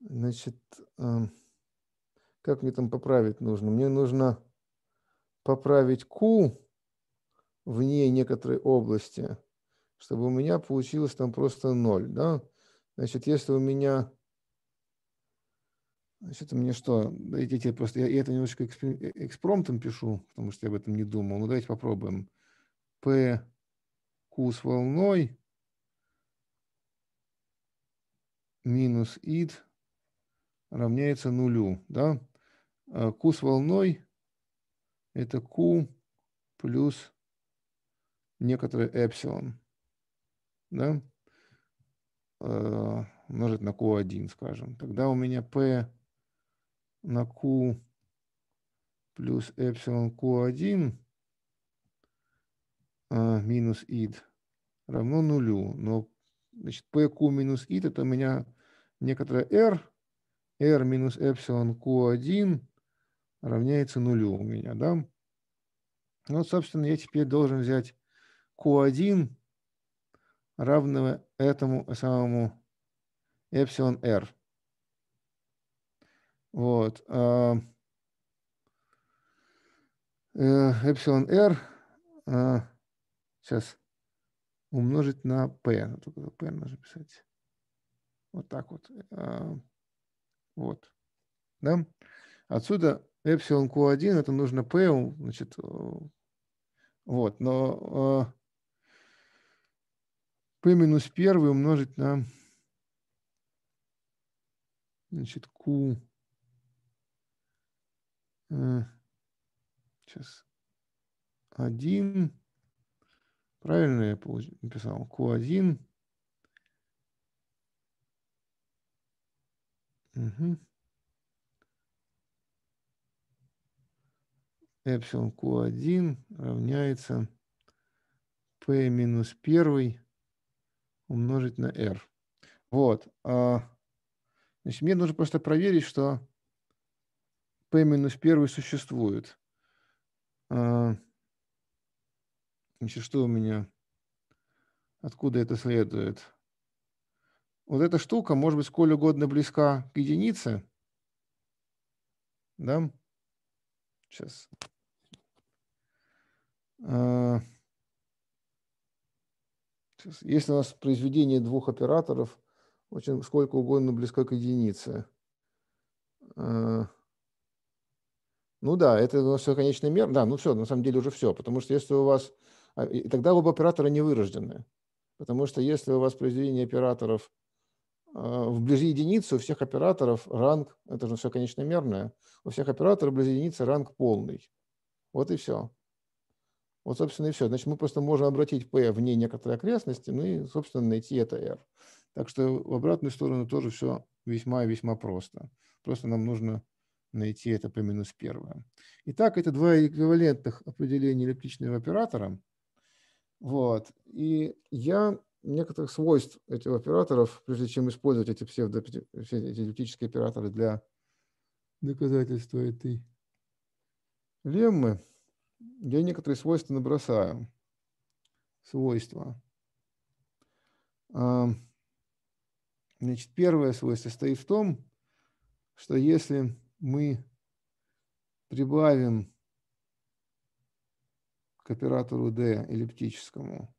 [SPEAKER 1] значит, эм, как мне там поправить нужно? Мне нужно поправить Q вне некоторой области чтобы у меня получилось там просто ноль, Да? Значит, если у меня... Значит, мне что? Давайте я просто... Я, я это немножечко э, экспромтом пишу, потому что я об этом не думал. Ну, давайте попробуем. P, Q с волной минус id равняется нулю. Да? Q а с волной – это Q плюс некоторый эпсилон да, э, умножить на Q1, скажем. Тогда у меня P на Q плюс эпсилон Q1 э, минус id равно нулю. Но значит, PQ минус id это у меня некоторая R. R минус эпсилон Q1 равняется нулю у меня. Да? Ну, вот, собственно, я теперь должен взять Q1 равного этому самому эпсилон r. Вот. А, э, эпсилон r а, сейчас умножить на p. только p нужно писать. Вот так вот. А, вот. Да? Отсюда эпсилон q1, это нужно p, значит, э, вот. Но p минус 1 умножить на значит, q. Э, сейчас. 1. Правильно я написал? q1. Угу. Эпсилон Q1 равняется P минус 1 умножить на r. Вот. А, значит, мне нужно просто проверить, что p минус 1 существует. А, значит, что у меня? Откуда это следует? Вот эта штука может быть сколь угодно близка к единице. Да? Сейчас. Uh... А, если у нас произведение двух операторов, очень сколько угодно близко к единице. Э, ну да, это у нас все конечный мер. Да, ну все, на самом деле уже все. Потому что если у вас... А, и тогда оба оператора не вырождены. Потому что если у вас произведение операторов э, вблизи единицы, у всех операторов ранг, это же все конечномерное, у всех операторов вблизи единицы ранг полный. Вот и все. Вот, собственно, и все. Значит, мы просто можем обратить P в ней некоторой окрестности, ну и, собственно, найти это R. Так что в обратную сторону тоже все весьма и весьма просто. Просто нам нужно найти это P минус первое. Итак, это два эквивалентных определения эллиптичного оператора. Вот. И я некоторых свойств этих операторов, прежде чем использовать эти псевдо эти эллиптические операторы для доказательства этой леммы, я некоторые свойства набросаю. Свойства. Значит, первое свойство состоит в том, что если мы прибавим к оператору D эллиптическому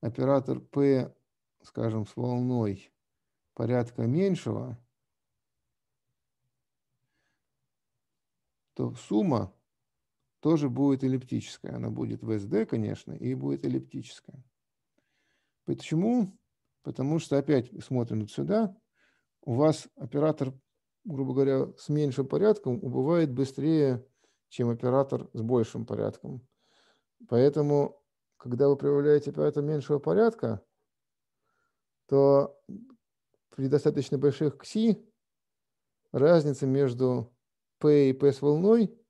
[SPEAKER 1] оператор P, скажем, с волной порядка меньшего, то сумма тоже будет эллиптическая. Она будет в SD, конечно, и будет эллиптическая. Почему? Потому что опять смотрим вот сюда. У вас оператор, грубо говоря, с меньшим порядком убывает быстрее, чем оператор с большим порядком. Поэтому, когда вы проявляете оператор меньшего порядка, то при достаточно больших кси разница между P и P с волной –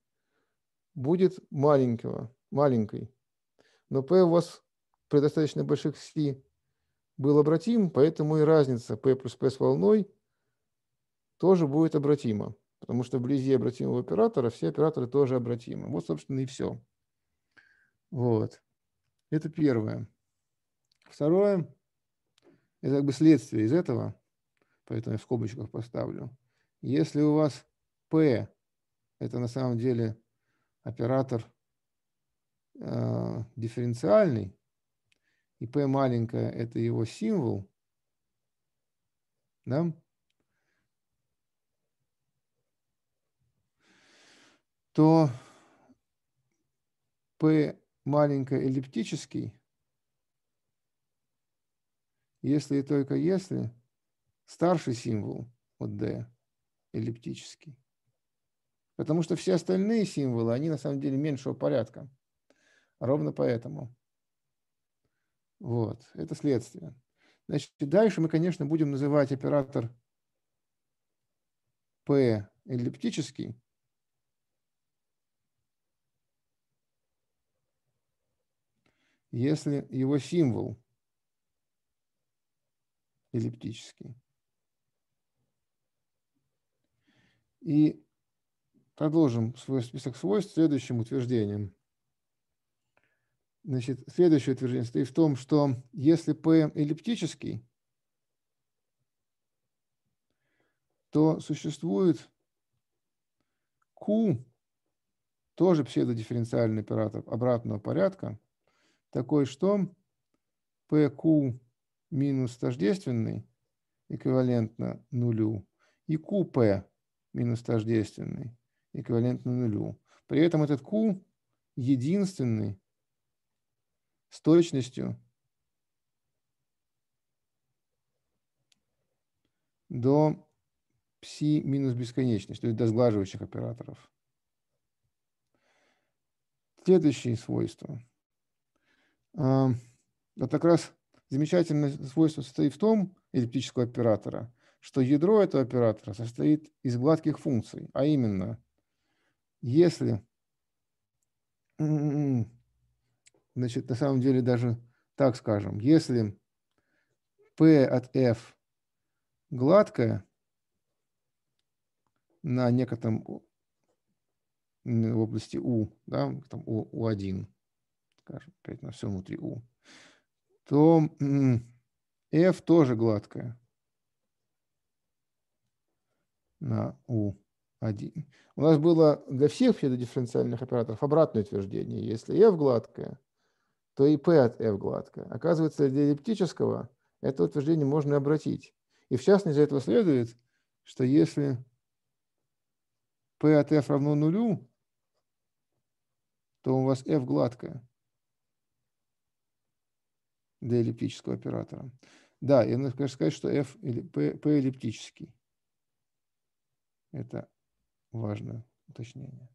[SPEAKER 1] будет маленького, маленькой. Но P у вас при достаточно больших Си был обратим, поэтому и разница P плюс P с волной тоже будет обратима. Потому что вблизи обратимого оператора все операторы тоже обратимы. Вот, собственно, и все. Вот. Это первое. Второе – это как бы следствие из этого, поэтому я в скобочках поставлю. Если у вас P – это на самом деле оператор э, дифференциальный, и P маленькая – это его символ, да? то P маленькая эллиптический, если и только если, старший символ от D эллиптический. Потому что все остальные символы, они на самом деле меньшего порядка. Ровно поэтому. Вот, это следствие. Значит, дальше мы, конечно, будем называть оператор P эллиптический. если его символ эллиптический. И Продолжим свой список свойств следующим утверждением. Значит, следующее утверждение состоит в том, что если P эллиптический, то существует Q, тоже псевдодифференциальный оператор обратного порядка, такой, что PQ минус тождественный эквивалентно нулю и QP минус тождественный эквивалентно нулю. При этом этот Q единственный с точностью до пси минус бесконечность, то есть до сглаживающих операторов. Следующее свойство. А, Это как раз замечательное свойство состоит в том, эллиптического оператора, что ядро этого оператора состоит из гладких функций, а именно если, м-м-м, значит, на самом деле даже так скажем, если P от F гладкая на некотором в области U, да, там U1, скажем, опять на все внутри U, то F м-м, тоже гладкая на U. 1. У нас было для всех дифференциальных операторов обратное утверждение. Если f гладкое, то и p от f гладкое. Оказывается, для эллиптического это утверждение можно обратить. И в частности, из этого следует, что если p от f равно нулю, то у вас f гладкое для эллиптического оператора. Да, я надо, конечно, сказать, что f или p, p эллиптический. Это важное уточнение.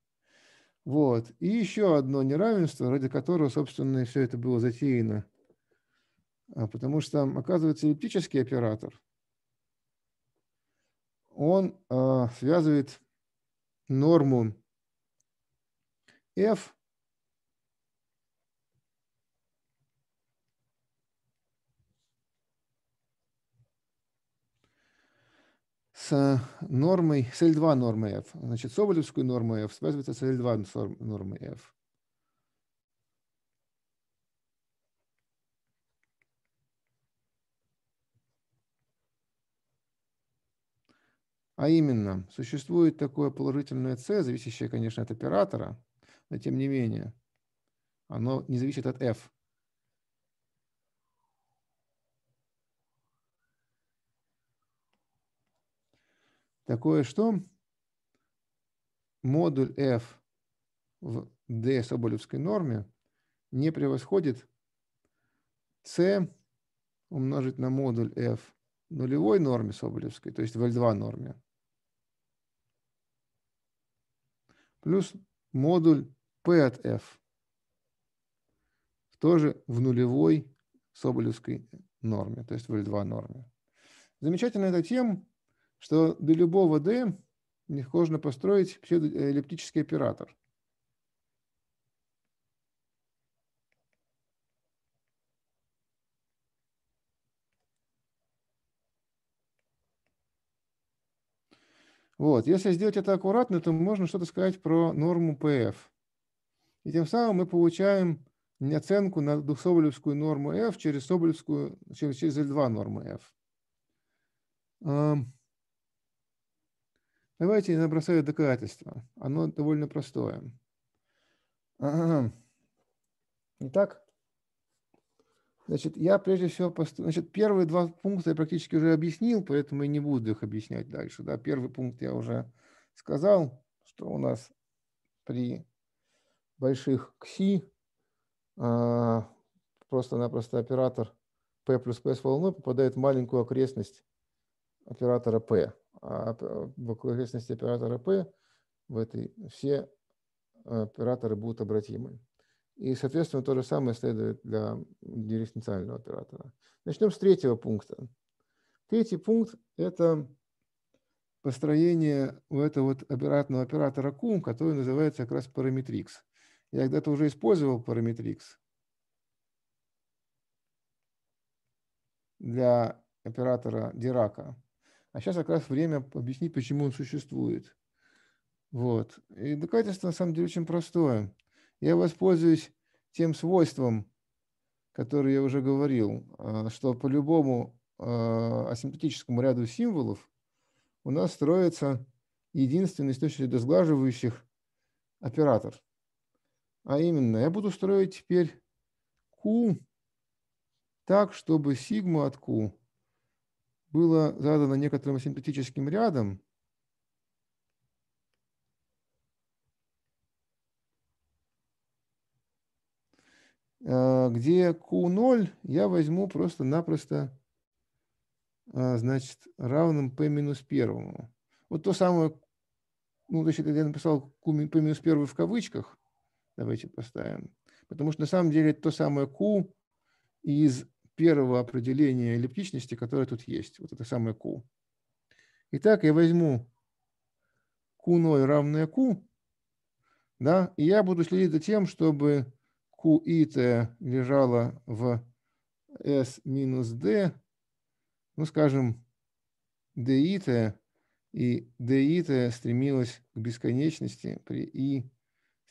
[SPEAKER 1] Вот. И еще одно неравенство, ради которого, собственно, все это было затеяно. А, потому что, оказывается, эллиптический оператор, он а, связывает норму f нормой, с L2 нормы F. Значит, Соболевскую норму F связывается с L2 нормой F. А именно, существует такое положительное c, зависящее, конечно, от оператора, но тем не менее, оно не зависит от f. такое, что модуль f в d соболевской норме не превосходит c умножить на модуль f нулевой норме соболевской, то есть в L2 норме, плюс модуль p от f тоже в нулевой соболевской норме, то есть в L2 норме. Замечательно это тем, что для любого D легко можно построить псевдоэллиптический оператор. Вот. Если сделать это аккуратно, то можно что-то сказать про норму PF. И тем самым мы получаем оценку на двухсоболевскую норму F через соболевскую, через, через L2 норму F. Эм, Давайте я набросаю доказательство. Оно довольно простое. Ага. Итак, значит, я прежде всего... Пост... Значит, первые два пункта я практически уже объяснил, поэтому я не буду их объяснять дальше. Да? Первый пункт я уже сказал, что у нас при больших кси а, просто-напросто оператор P плюс P с волной попадает в маленькую окрестность оператора P. Э, в окрестности оператора P в этой все э, операторы будут обратимы. И, соответственно, то же самое следует для диреференциального оператора. Начнем с третьего пункта. Третий пункт – это построение у этого вот обратного оператора Q, который называется как раз параметрикс. Я когда-то уже использовал параметрикс для оператора Дирака. А сейчас как раз время объяснить, почему он существует. Вот. И доказательство на самом деле очень простое. Я воспользуюсь тем свойством, которое я уже говорил, а, что по любому а, асимптотическому ряду символов у нас строится единственный источник досглаживающих оператор. А именно, я буду строить теперь Q так, чтобы сигма от Q было задано некоторым синтетическим рядом, э, где Q0 я возьму просто-напросто э, значит, равным P минус первому. Вот то самое, ну, то есть я написал P минус первый в кавычках, давайте поставим, потому что на самом деле то самое Q из первого определения эллиптичности, которое тут есть. Вот это самое Q. Итак, я возьму Q0 равное Q, да, и я буду следить за тем, чтобы QIT лежало в S минус D, ну, скажем, DIT, и DIT стремилась к бесконечности при I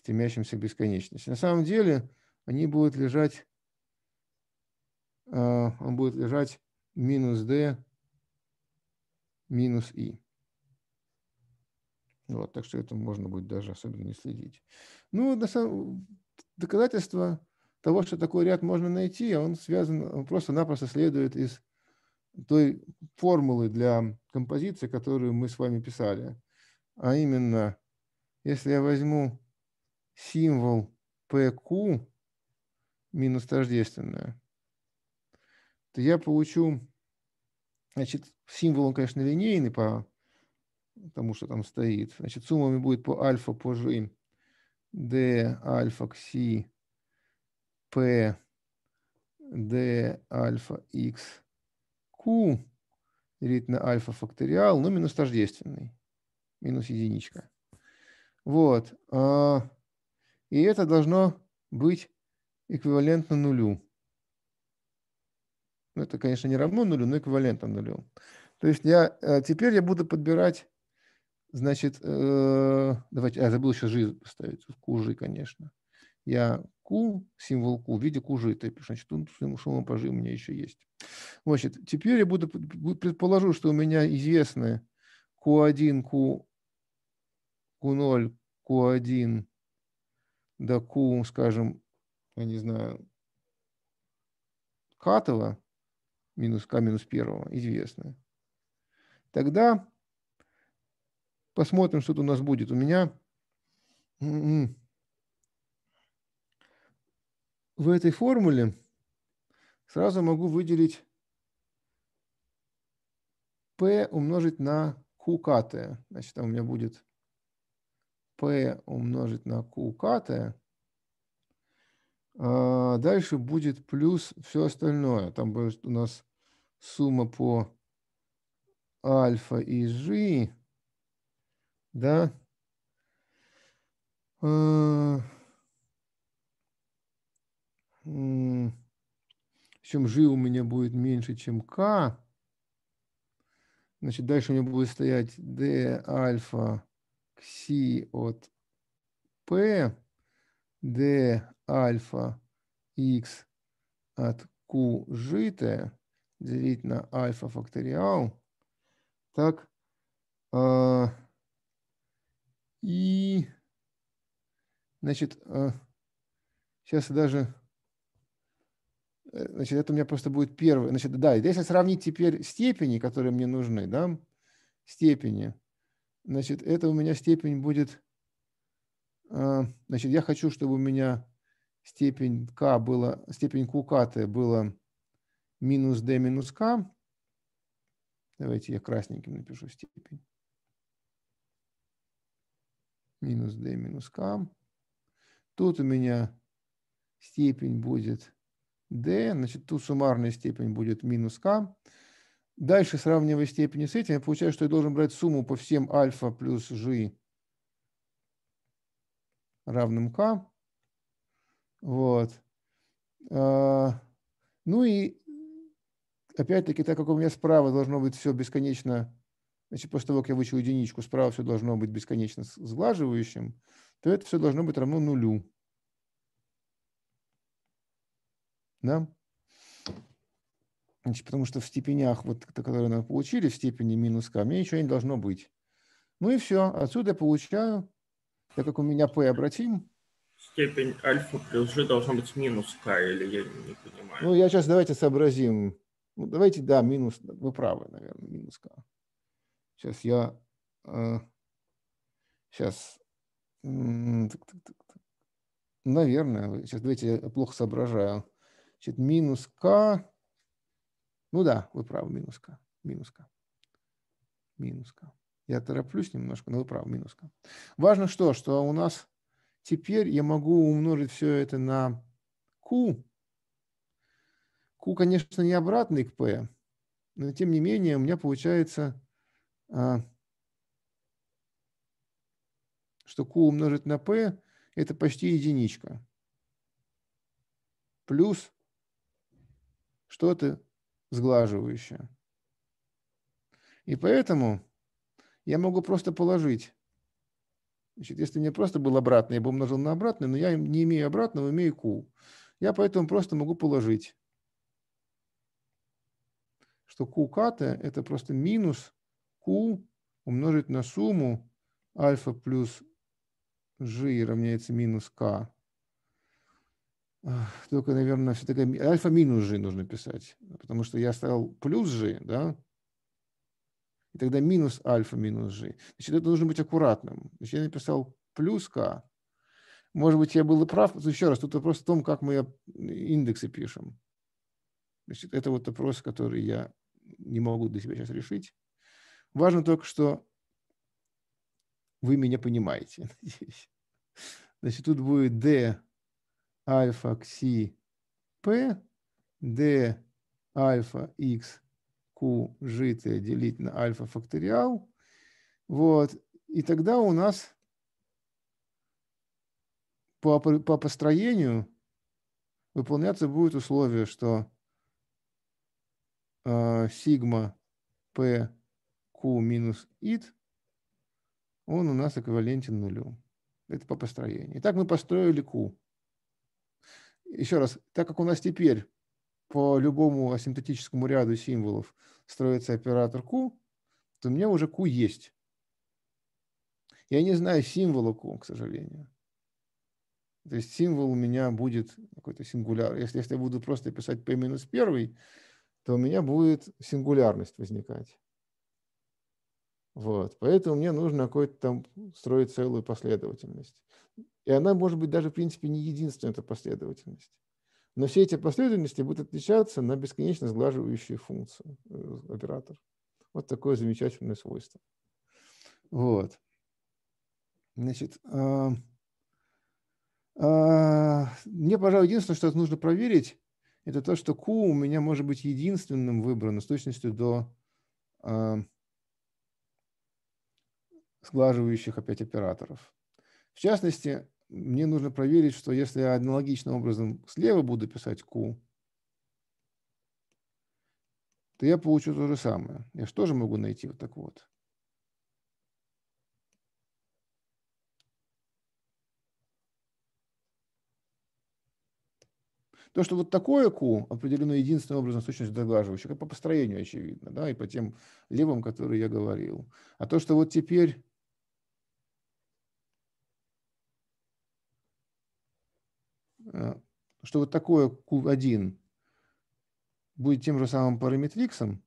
[SPEAKER 1] стремящемся к бесконечности. На самом деле они будут лежать Э, он будет лежать минус d минус i. Вот, так что это можно будет даже особенно не следить. Ну, доказательство того, что такой ряд можно найти, он связан, он просто-напросто следует из той формулы для композиции, которую мы с вами писали. А именно, если я возьму символ PQ минус тождественное, то я получу, значит, символ, он, конечно, линейный по тому, что там стоит. Значит, суммами будет по альфа, по g, d альфа кси, p, d альфа x, q, делить на альфа факториал, ну минус тождественный, минус единичка. Вот. А, и это должно быть эквивалентно нулю. Ну, это, конечно, не равно нулю, но эквивалентно нулю. То есть я, э, теперь я буду подбирать, значит, э, давайте, а, я забыл еще G поставить, QG, конечно. Я Q, символ Q, в виде QG ты пишешь, значит, он сумма по G у меня еще есть. Значит, теперь я буду, предположу, что у меня известны Q1, Q, Q0, Q1 да Q, скажем, я не знаю, Катова, минус k а, минус первого известно. Тогда посмотрим, что тут у нас будет. У меня м-м, в этой формуле сразу могу выделить p умножить на qkt. Значит, там у меня будет p умножить на qkt. А дальше будет плюс все остальное. Там будет у нас сумма по альфа и g, да, а, причем g у меня будет меньше, чем k, значит, дальше у меня будет стоять d альфа кси от p, d альфа x от q житое, делить на альфа факториал. Так. А, и, значит, сейчас а, даже, э, значит, это у меня просто будет первое, Значит, да, если сравнить теперь степени, которые мне нужны, да, степени, значит, это у меня степень будет, а, значит, я хочу, чтобы у меня степень к была, степень QKT была минус d минус k. Давайте я красненьким напишу степень. Минус d минус k. Тут у меня степень будет d, значит, тут суммарная степень будет минус k. Дальше, сравнивая степени с этим, я получаю, что я должен брать сумму по всем альфа плюс g равным k. Вот. А, ну и опять-таки, так как у меня справа должно быть все бесконечно, значит, после того, как я вычел единичку, справа все должно быть бесконечно сглаживающим, то это все должно быть равно нулю. Да? Значит, потому что в степенях, вот, которые мы получили, в степени минус k, мне ничего не должно быть. Ну и все. Отсюда я получаю, так как у меня p обратим. Степень альфа плюс g должна быть минус k, или я не понимаю. Ну, я сейчас давайте сообразим. Ну, давайте, да, минус, вы правы, наверное, минус К. Сейчас я, сейчас, э, так, так, так, так. наверное, сейчас, давайте, я плохо соображаю. Значит, минус К, ну да, вы правы, минус К, минус К, минус К. Я тороплюсь немножко, но вы правы, минус К. Важно что, что у нас теперь я могу умножить все это на Q, Q, конечно, не обратный к P, но тем не менее у меня получается, а, что Q умножить на P – это почти единичка. Плюс что-то сглаживающее. И поэтому я могу просто положить. Значит, если мне просто был обратный, я бы умножил на обратный, но я не имею обратного, имею Q. Я поэтому просто могу положить что q ката – это просто минус q умножить на сумму альфа плюс g равняется минус k. Только, наверное, все-таки альфа минус g нужно писать, потому что я ставил плюс g, да? И тогда минус альфа минус g. Значит, это нужно быть аккуратным. Значит, я написал плюс k. Может быть, я был и прав. Еще раз, тут вопрос в том, как мы индексы пишем. Значит, это вот вопрос, который я не могу для себя сейчас решить. Важно только, что вы меня понимаете, надеюсь. Значит, тут будет D альфа кси P, D альфа X Q житое делить на альфа факториал. Вот. И тогда у нас по, по построению выполняться будет условие, что Э, сигма P Q минус ит, он у нас эквивалентен нулю. Это по построению. Итак, мы построили Q. Еще раз, так как у нас теперь по любому асимптотическому ряду символов строится оператор Q, то у меня уже Q есть. Я не знаю символа Q, к сожалению. То есть символ у меня будет какой-то сингуляр. Если, если я буду просто писать P-1, то у меня будет сингулярность возникать. Вот. Поэтому мне нужно какой-то там строить целую последовательность. И она может быть даже, в принципе, не единственная эта последовательность. Но все эти последовательности будут отличаться на бесконечно сглаживающие функции э, оператор. Вот такое замечательное свойство. Вот. Значит, а, а, мне, пожалуй, единственное, что нужно проверить, это то, что Q у меня может быть единственным выбрано с точностью до э, сглаживающих опять операторов. В частности, мне нужно проверить, что если я аналогичным образом слева буду писать Q, то я получу то же самое. Я же тоже могу найти вот так вот. То, что вот такое Q определено единственным образом сущностью доглаживающего, по построению очевидно, да, и по тем левым, которые я говорил. А то, что вот теперь а, что вот такое Q1 будет тем же самым параметриксом,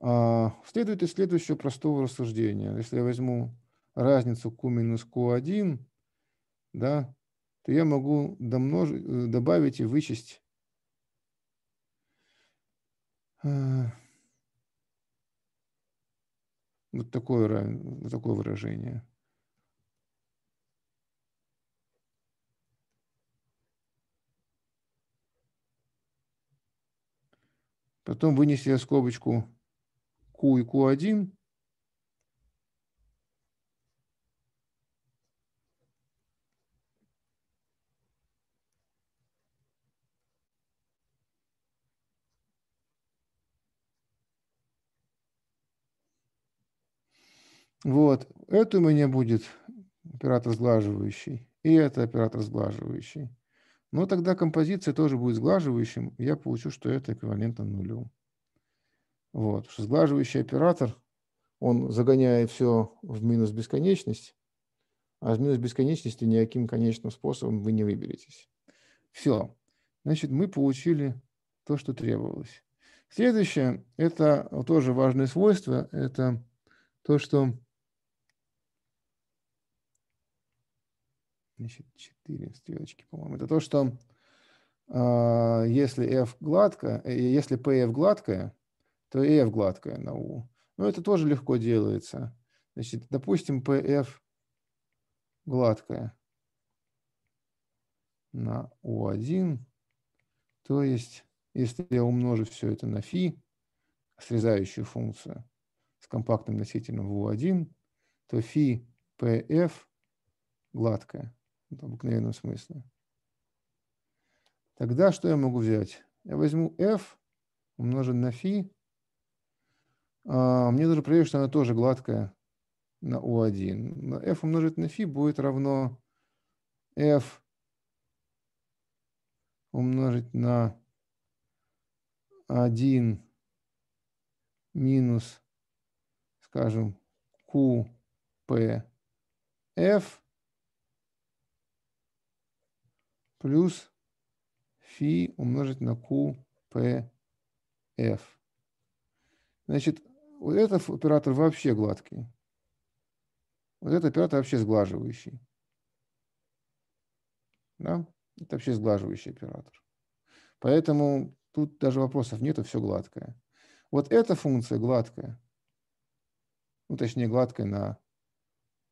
[SPEAKER 1] а, следует из следующего простого рассуждения. Если я возьму разницу Q минус Q1, да, то я могу домнож... Э, добавить и вычесть э, вот такое, вот такое выражение. Потом вынесли я скобочку Q и Q1, Вот, это у меня будет оператор сглаживающий, и это оператор сглаживающий. Но тогда композиция тоже будет сглаживающим, я получу, что это эквивалентно нулю. Вот, что сглаживающий оператор, он загоняет все в минус бесконечность, а из минус бесконечности никаким конечным способом вы не выберетесь. Все. Значит, мы получили то, что требовалось. Следующее, это тоже важное свойство, это то, что Значит, 4 стрелочки, по-моему. Это то, что э, если f гладкая, э, если p f гладкая, то и f гладкая на u. Но ну, это тоже легко делается. Значит, допустим, p f гладкая на u1. То есть, если я умножу все это на φ, срезающую функцию с компактным носителем u1, то φ pf гладкая в обыкновенном смысле. Тогда что я могу взять? Я возьму f умножить на фи. А, мне даже проверить, что она тоже гладкая на u1. f умножить на фи будет равно f умножить на 1 минус, скажем, qpf плюс фи умножить на QPF. Значит, вот этот оператор вообще гладкий. Вот этот оператор вообще сглаживающий. Да? Это вообще сглаживающий оператор. Поэтому тут даже вопросов нет, все гладкое. Вот эта функция гладкая, ну, точнее, гладкая на,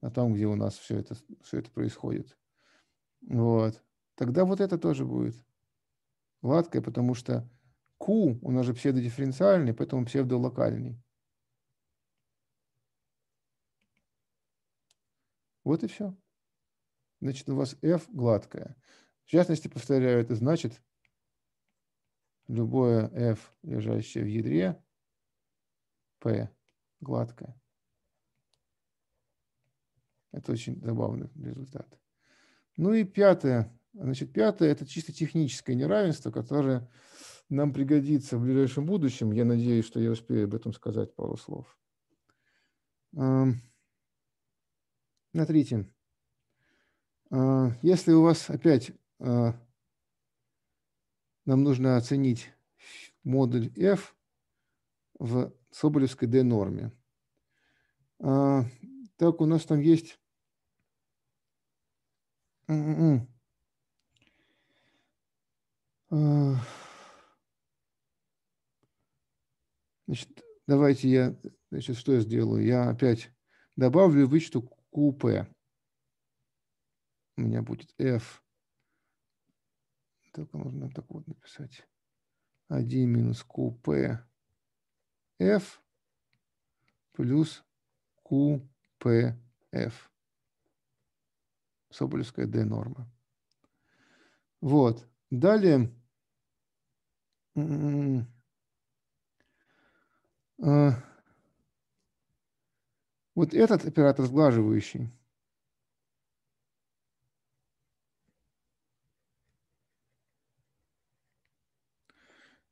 [SPEAKER 1] на том, где у нас все это, все это происходит. Вот тогда вот это тоже будет гладкое, потому что Q у нас же псевдодифференциальный, поэтому псевдолокальный. Вот и все. Значит, у вас F гладкая. В частности, повторяю, это значит любое F, лежащее в ядре, P гладкое. Это очень забавный результат. Ну и пятое Значит, пятое – это чисто техническое неравенство, которое нам пригодится в ближайшем будущем. Я надеюсь, что я успею об этом сказать пару слов. На эм, третьем. Э, если у вас опять э, нам нужно оценить модуль F в Соболевской D-норме. Э, так, у нас там есть м-м-м, Э, значит, давайте я, значит, что я сделаю? Я опять добавлю и вычту QP. У меня будет F. Только можно так вот написать. 1 минус QP F плюс QPF. Соболевская D-норма. Вот. Далее М-м-м. А. Вот этот оператор сглаживающий.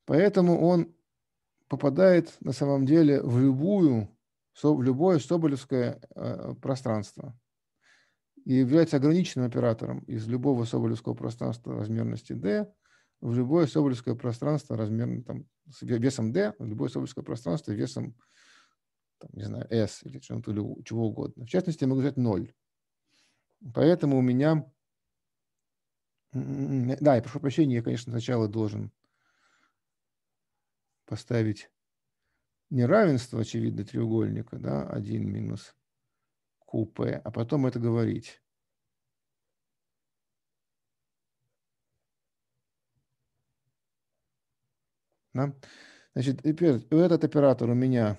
[SPEAKER 1] Поэтому он попадает на самом деле в, любую, в любое соболевское а, пространство и является ограниченным оператором из любого соболевского пространства размерности D в любое соболевское пространство размером там, с весом D, в любое соболевское пространство весом, там, не знаю, S или чем-то или чего угодно. В частности, я могу взять 0. Поэтому у меня... М-м-м, да, я прошу прощения, я, конечно, сначала должен поставить неравенство, очевидно, треугольника, да, 1 минус QP, а потом это говорить. Да? Значит, этот оператор у меня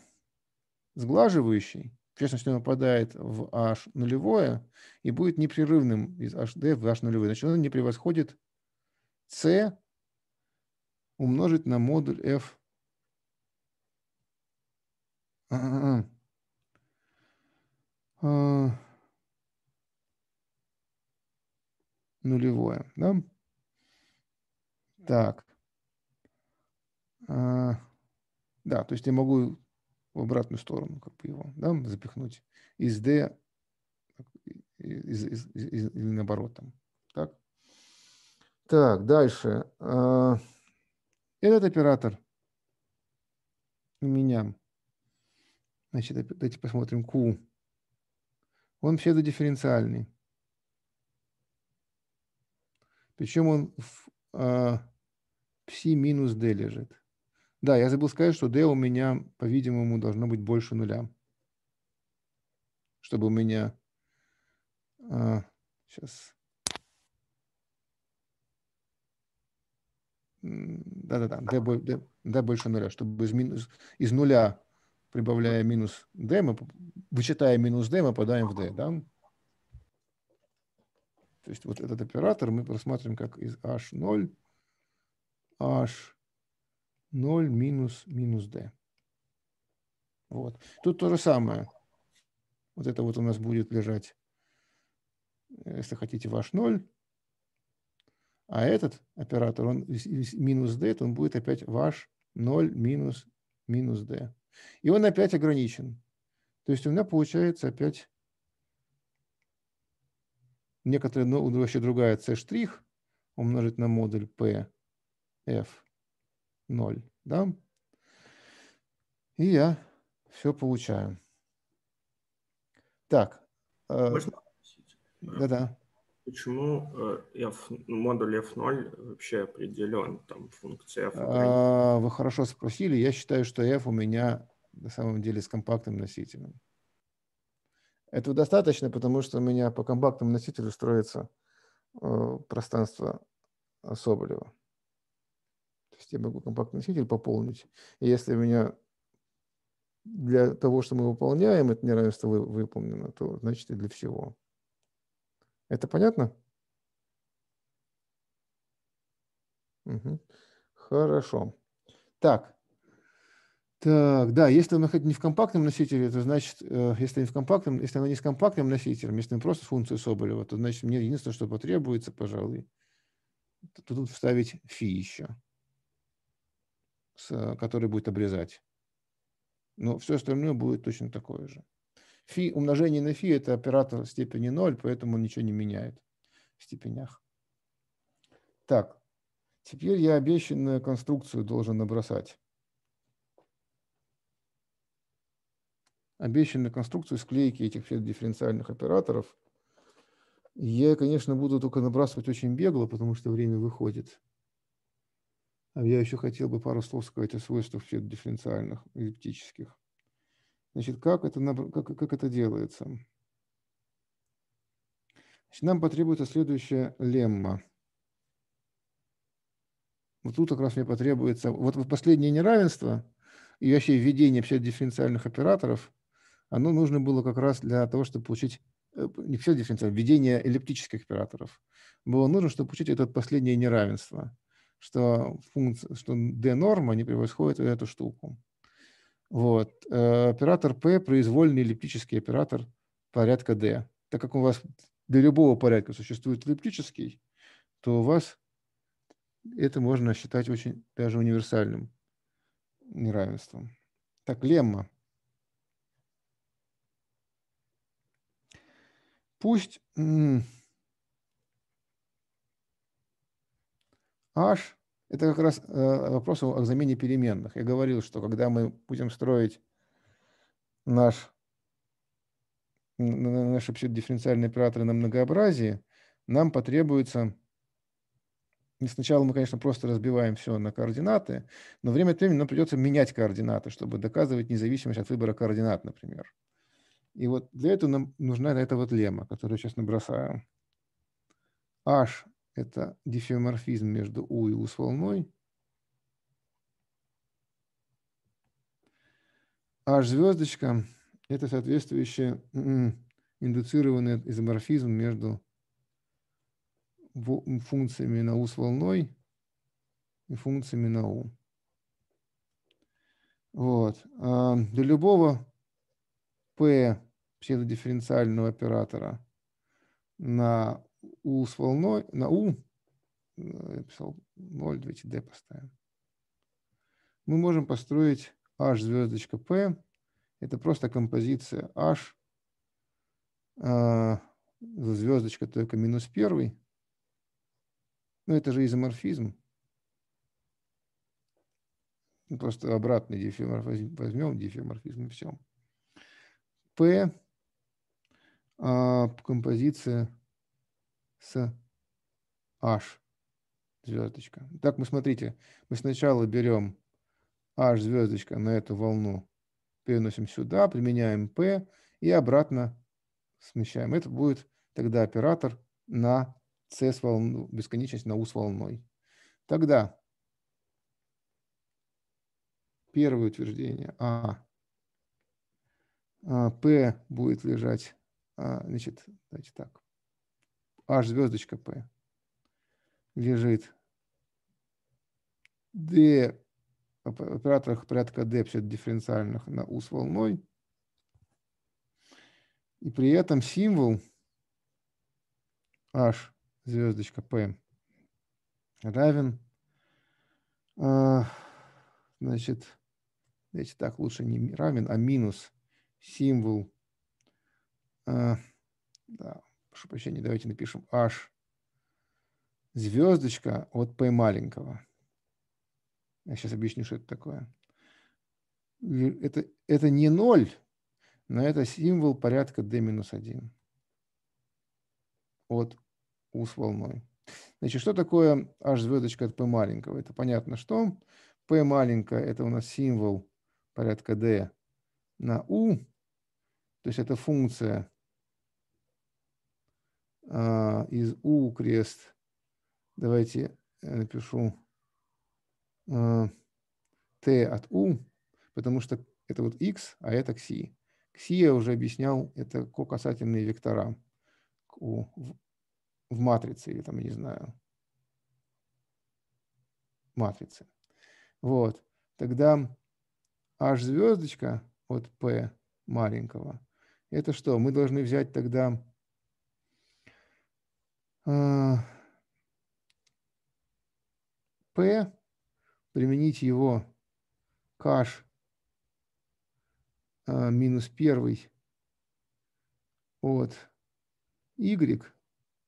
[SPEAKER 1] сглаживающий, частности, он попадает в h нулевое и будет непрерывным из hd в h нулевое. Значит, он не превосходит c умножить на модуль f. А, нулевое, да? Так. А, да, то есть я могу в обратную сторону как бы его да, запихнуть из D из, из, из, или наоборот там. Так, так дальше. А, этот оператор у меня. Значит, давайте посмотрим Q. Он псевдодифференциальный. Причем он в э, пси минус d лежит. Да, я забыл сказать, что D у меня, по-видимому, должно быть больше нуля. Чтобы у меня... А, сейчас. Да-да-да, D, D, D больше нуля. Чтобы из, минус, из нуля, прибавляя минус D, мы, вычитая минус D, мы попадаем в D. Да? То есть вот этот оператор мы просматриваем как из H0, H 0 минус минус d. Вот. Тут то же самое. Вот это вот у нас будет лежать, э, если хотите, ваш 0. А этот оператор, он минус d, то он будет опять ваш 0 минус минус d. И он опять ограничен. То есть у меня получается опять некоторая, ну, вообще другая c' умножить на модуль p f 0, да? И я все получаю. Так. Э, да-да. Почему э, f, модуль f0 вообще определен, там функция f? А, вы хорошо спросили. Я считаю, что f у меня на самом деле с компактным носителем. Этого достаточно, потому что у меня по компактному носителю строится э, пространство Соболева. То есть я могу компактный носитель пополнить. И если у меня для того, что мы выполняем, это неравенство выполнено, то значит и для всего. Это понятно? Угу. Хорошо. Так. Так, да, если мы хоть не в компактном носителе, то значит, э, если не в компактном, если она не с компактным носителем, если она просто функция Соболева, то значит мне единственное, что потребуется, пожалуй, тут вставить фи еще. Э, который будет обрезать. Но все остальное будет точно такое же. Фи, умножение на фи – это оператор степени 0, поэтому он ничего не меняет в степенях. Так, теперь я обещанную конструкцию должен набросать. Обещанную конструкцию склейки этих всех дифференциальных операторов. Я, конечно, буду только набрасывать очень бегло, потому что время выходит. А я еще хотел бы пару слов сказать о свойствах дифференциальных, эллиптических. Значит, как это, как, как это делается? Значит, нам потребуется следующая лемма. Вот тут как раз мне потребуется вот последнее неравенство и вообще введение дифференциальных операторов, оно нужно было как раз для того, чтобы получить э, не все дифференциальные, введение эллиптических операторов. Было нужно, чтобы получить это последнее неравенство что, функция, что D-норма не превосходит эту штуку. Вот. Э, оператор P – произвольный эллиптический оператор порядка D. Так как у вас для любого порядка существует эллиптический, то у вас это можно считать очень даже универсальным неравенством. Так, лемма. Пусть H – это как раз э, вопрос о замене переменных. Я говорил, что когда мы будем строить наш, наши псевдодифференциальные операторы на многообразии, нам потребуется… И ну, Сначала мы, конечно, просто разбиваем все на координаты, но время от времени нам придется менять координаты, чтобы доказывать независимость от выбора координат, например. И вот для этого нам нужна эта вот лемма, которую сейчас набросаю. H это дифеоморфизм между У и У с волной. H-звездочка – это соответствующее м-м, индуцированный изоморфизм между функциями на U с волной и функциями на U. Вот. А, для любого P псевдодифференциального оператора на у с волной, на у э, я писал 0, 2D поставим. Мы можем построить H звездочка P. Это просто композиция H а, звездочка только минус первый. Но это же изоморфизм. Ну, просто обратный дифеоморфизм возьмем, дифеоморфизм и все. P, а, композиция с h звездочка. Так мы, смотрите, мы сначала берем h звездочка на эту волну, переносим сюда, применяем p и обратно смещаем. Это будет тогда оператор на c с волну, бесконечность на u с волной. Тогда первое утверждение а, а p будет лежать, а, значит значит, так, H звездочка P лежит D операторах порядка D все дифференциальных на U с волной. И при этом символ H звездочка P равен а, значит, давайте так, лучше не равен, а минус символ, а, да, прошу прощения, давайте напишем H. Звездочка от P маленького. Я сейчас объясню, что это такое. Это, это не ноль но это символ порядка D-1 от U с волной. Значит, что такое H звездочка от P маленького? Это понятно, что P маленькая – это у нас символ порядка D на U, то есть это функция а, из У крест. Давайте я напишу а, Т от У, потому что это вот X, а это кси. Кси я уже объяснял, это касательные вектора у, в, в матрице или там, я не знаю, матрице. Вот. Тогда H звездочка от P маленького, это что? Мы должны взять тогда P, э, применить его к h э, минус первый от Y,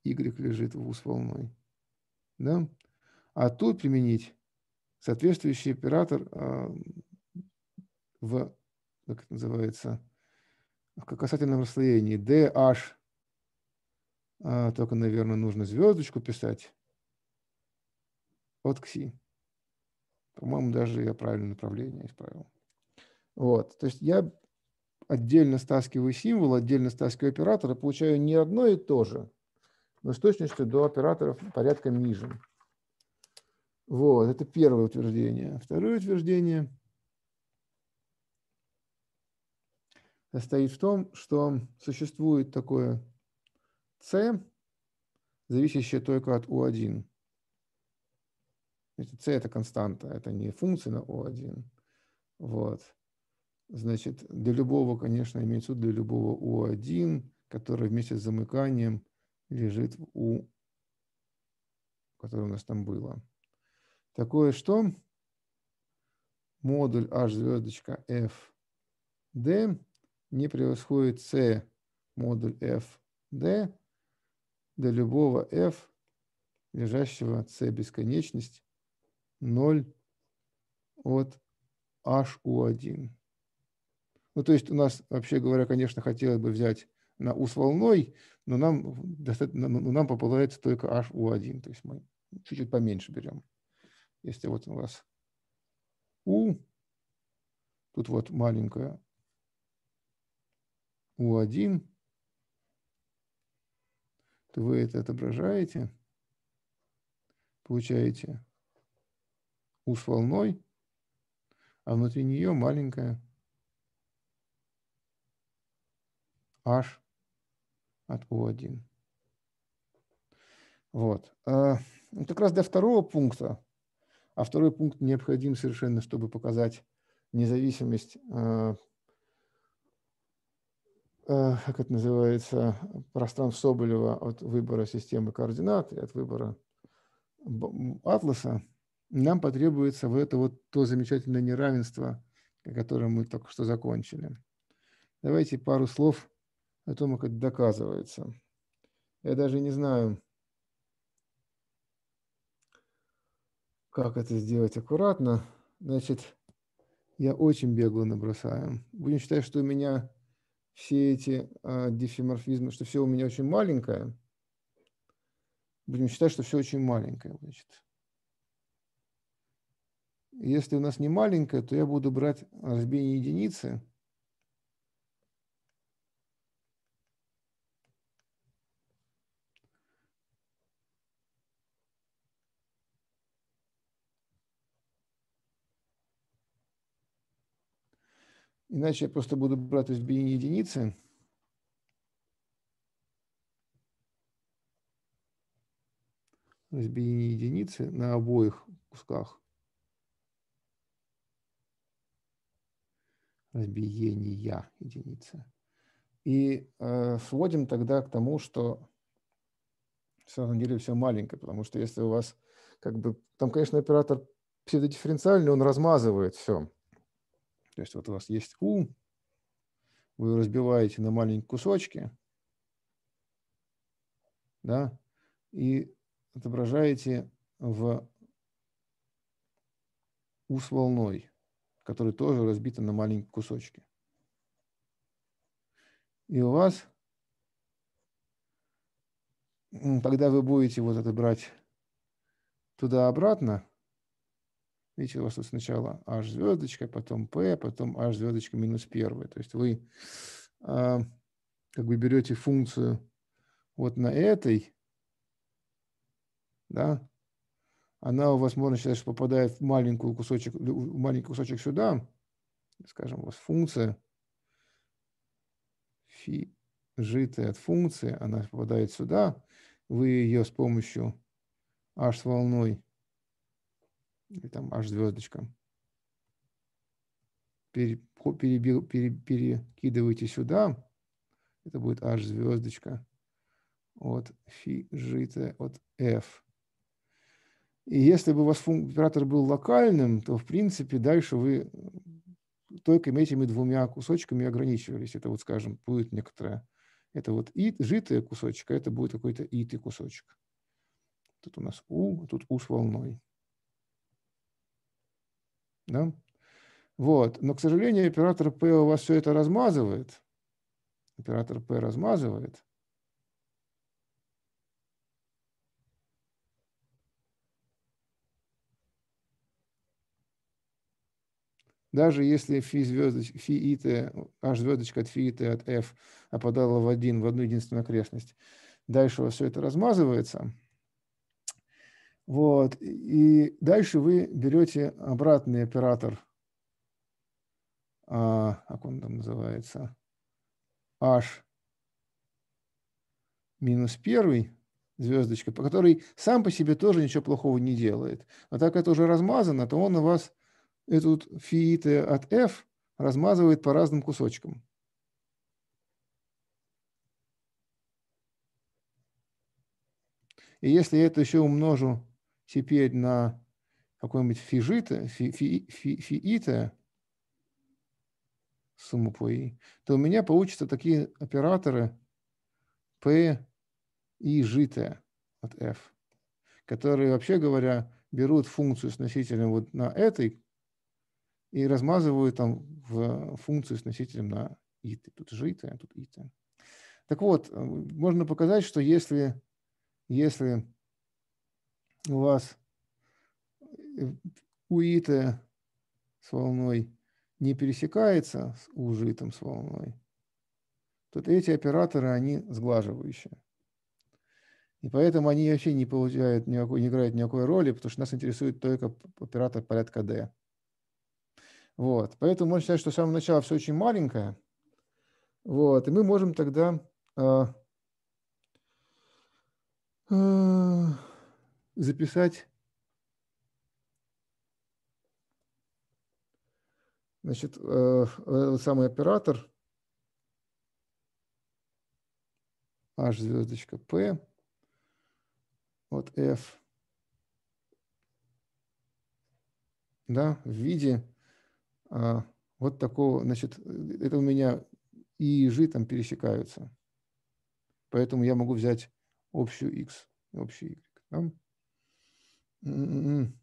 [SPEAKER 1] Y лежит в ус волной, да? а тут применить соответствующий оператор э, в, как это называется, в касательном расслоении, DH а, только, наверное, нужно звездочку писать от кси. По-моему, даже я правильное направление исправил. Вот. То есть я отдельно стаскиваю символ, отдельно стаскиваю оператора, получаю не одно и то же, но с точностью до операторов порядком ниже. Вот, это первое утверждение. Второе утверждение состоит в том, что существует такое c, зависящее только от U1. Значит, c это константа, это не функция на U1. Вот. Значит, для любого, конечно, имеется в виду для любого U1, который вместе с замыканием лежит в U, которое у нас там было. Такое что? Модуль H звездочка F D не превосходит C модуль F D до любого f, лежащего c бесконечность, 0 от h HU1. Ну, то есть у нас, вообще говоря, конечно, хотелось бы взять на U с волной, но нам, но нам попадается только h HU1. То есть мы чуть-чуть поменьше берем. Если вот у вас U, тут вот маленькая U1, то вы это отображаете, получаете с волной, а внутри нее маленькая h от U 1 Вот. А, ну, как раз для второго пункта, а второй пункт необходим совершенно, чтобы показать независимость а, Э, как это называется, пространств Соболева от выбора системы координат и от выбора атласа, нам потребуется вот это вот то замечательное неравенство, которое мы только что закончили. Давайте пару слов о том, как это доказывается. Я даже не знаю, как это сделать аккуратно. Значит, я очень бегло набросаю. Будем считать, что у меня все эти э, а, дифиморфизмы, что все у меня очень маленькое. Будем считать, что все очень маленькое. Значит. Если у нас не маленькое, то я буду брать разбиение единицы – Иначе я просто буду брать избиение единицы. Избиение единицы на обоих кусках. Разбиения единицы. И э, сводим тогда к тому, что в самом деле все маленькое, потому что если у вас как бы, там, конечно, оператор псевдодифференциальный, он размазывает все. То есть вот у вас есть У, вы его разбиваете на маленькие кусочки, да, и отображаете в у с волной, который тоже разбита на маленькие кусочки. И у вас, когда вы будете вот это брать туда-обратно, Видите, у вас тут сначала H звездочка, потом P, потом H звездочка минус 1. То есть вы э, как бы берете функцию вот на этой, да, она у вас, можно считать, что попадает в маленький кусочек, в маленький кусочек сюда, скажем, у вас функция фи житая от функции, она попадает сюда, вы ее с помощью h волной или там аж звездочка. Пере, перебил, пере, перекидывайте сюда, это будет аж звездочка от фи житое от f. И если бы у вас оператор был локальным, то, в принципе, дальше вы э, только этими двумя кусочками ограничивались. Это вот, скажем, будет некоторое. Это вот и житое кусочек, а это будет какой-то ит кусочек. Тут у нас у, тут у с волной. Да? Вот. Но, к сожалению, оператор P у вас все это размазывает. Оператор P размазывает. Даже если фи, звездочка, фи и аж звездочка от фи и от f опадала в один, в одну единственную окрестность, дальше у вас все это размазывается – вот. И дальше вы берете обратный оператор, а, как он там называется, h минус первый, звездочка, по которой сам по себе тоже ничего плохого не делает. А так это уже размазано, то он у вас эту фииты от f размазывает по разным кусочкам. И если я это еще умножу теперь на какой-нибудь фижита, фи, фи, фи, фиита, сумму по и, то у меня получатся такие операторы p и житая от f, которые, вообще говоря, берут функцию с носителем вот на этой и размазывают там в функцию с носителем на иты. Тут житая, тут иты. Так вот, э, можно показать, что если, если у вас э, уиты с волной не пересекается с ужитом с волной, то эти операторы, они сглаживающие. И поэтому они вообще не получают никакой, не играют никакой роли, потому что нас интересует только оператор порядка D. Вот. Поэтому можно считать, что с самого начала все очень маленькое. Вот. И мы можем тогда э, записать значит, этот самый оператор H звездочка P от F да, в виде а, вот такого, значит, это у меня и и g там пересекаются. Поэтому я могу взять общую x, общую y. Да? М-м-м.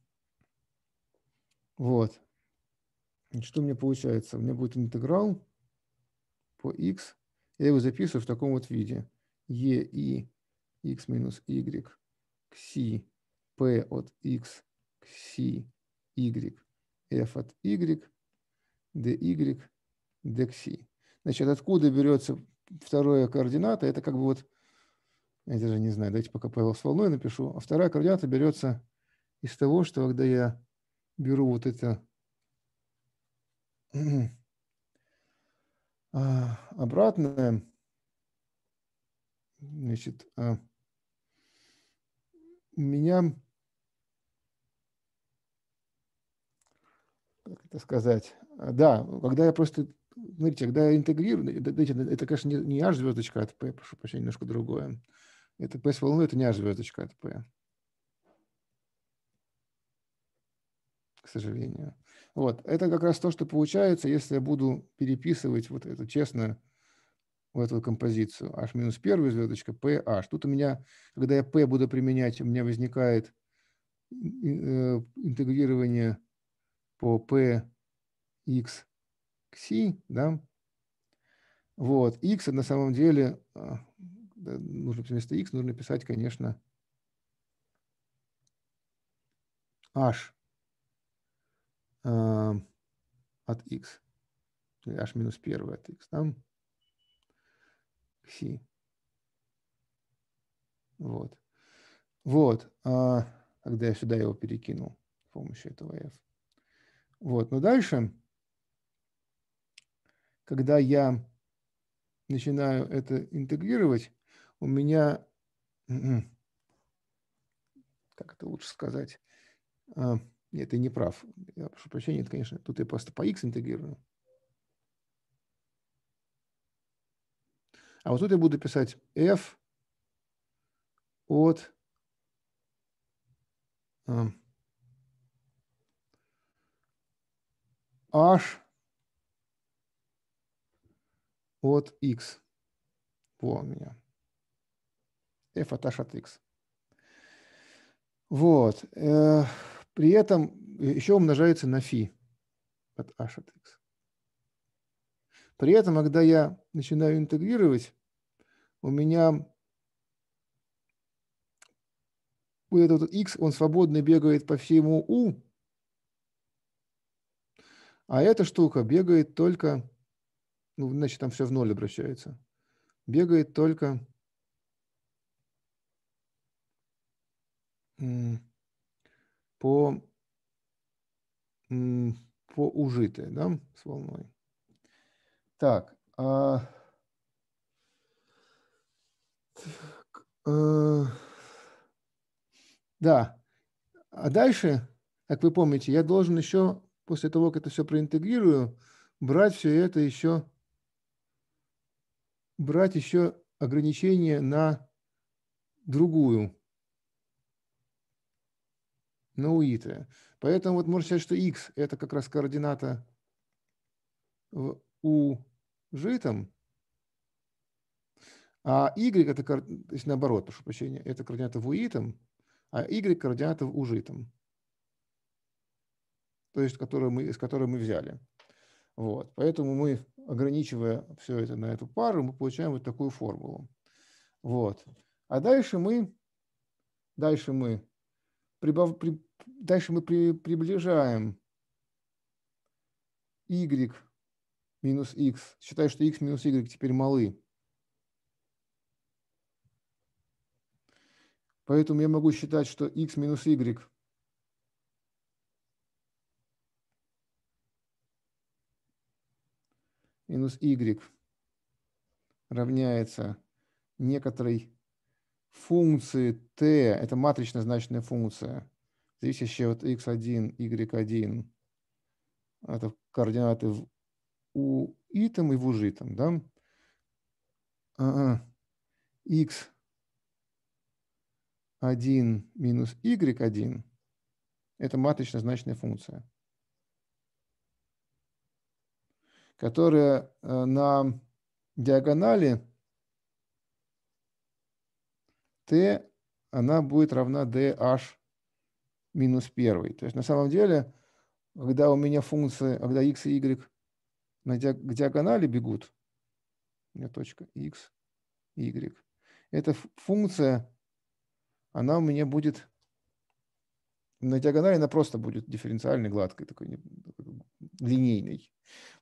[SPEAKER 1] Вот. Что у меня получается? У меня будет интеграл по x. Я его записываю в таком вот виде. e и x минус y кси p от x кси y f от y dy dxi. Значит, откуда берется вторая координата? Это как бы вот, я даже не знаю, давайте пока Павел с волной напишу. А вторая координата берется из того, что когда я беру вот это а, обратное, значит, а, у меня, как это сказать, а, да, когда я просто, смотрите, когда я интегрирую, это, это конечно, не, не звездочка АТП, P, прошу прощения, немножко другое. Это P с это не H-звездочка АТП. к сожалению. Вот. Это как раз то, что получается, если я буду переписывать вот эту честно вот эту композицию. H минус первая звездочка, h Тут у меня, когда я P буду применять, у меня возникает э, интегрирование по P, X к Си, да? Вот. X на самом деле, а, нужно вместо X нужно писать, конечно, H от x, h минус 1 от x, там кси. Вот. Вот. А, когда я сюда его перекинул с помощью этого f. Вот. Но дальше, когда я начинаю это интегрировать, у меня, м-м, как это лучше сказать, а, нет, ты не прав. Я прошу прощения, это, конечно, тут я просто по x интегрирую. А вот тут я буду писать f от эм, h от x. Во у меня. f от h от x. Вот. Э, при этом еще умножается на фи от h от x. При этом, когда я начинаю интегрировать, у меня вот этот вот x, он свободно бегает по всему u, а эта штука бегает только, ну, значит, там все в ноль обращается, бегает только по, по ужитой, да, с волной. Так. А, так а, да. А дальше, как вы помните, я должен еще, после того, как это все проинтегрирую, брать все это еще, брать еще ограничение на другую на УИТе. Поэтому вот можно сказать, что x – это как раз координата в U житом, а y – это, то есть наоборот, прошу прощения, это координата в уитом, а y – координата в ужитом, то есть которую мы, из которой мы взяли. Вот. Поэтому мы, ограничивая все это на эту пару, мы получаем вот такую формулу. Вот. А дальше мы, дальше мы прибав, при, дальше мы при, приближаем y минус x. Считаю, что x минус y теперь малы. Поэтому я могу считать, что x минус y минус y равняется некоторой функции t, это матрично значная функция, зависящее от x1, y1. Это координаты в у итом и в ужитом. Да? А, x1 минус y1 – это матрично значная функция, которая э, на диагонали t она будет равна dh минус 1. То есть на самом деле, когда у меня функции, когда x и y на диагонали бегут, у меня точка x, y, эта функция, она у меня будет на диагонали, она просто будет дифференциальной, гладкой, такой линейной.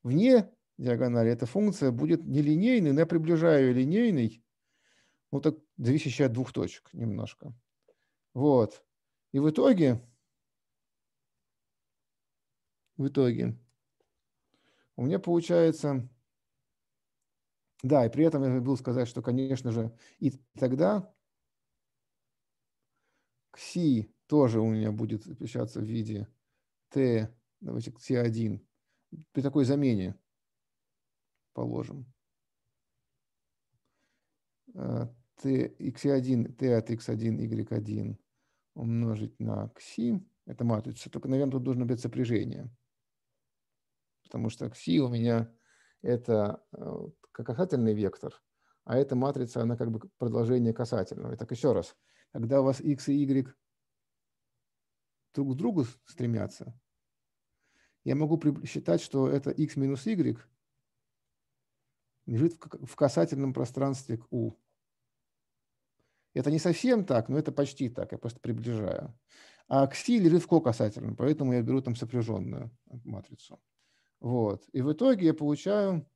[SPEAKER 1] Вне диагонали эта функция будет нелинейной, но я приближаю ее линейной, ну так зависящая от двух точек немножко. Вот. И в итоге, в итоге, у меня получается, да, и при этом я забыл сказать, что, конечно же, и тогда кси тоже у меня будет печататься в виде t, давайте кси1, при такой замене положим. t, x1, t от x1, y1 умножить на кси, это матрица, только, наверное, тут должно быть сопряжение. Потому что кси у меня это э, как касательный вектор, а эта матрица, она как бы продолжение касательного. Итак, еще раз, когда у вас x и y друг к другу стремятся, я могу считать, что это x минус y лежит в касательном пространстве к u. Это не совсем так, но это почти так, я просто приближаю. А кси лежит в кокасательном, поэтому я беру там сопряженную матрицу. Вот. И в итоге я получаю,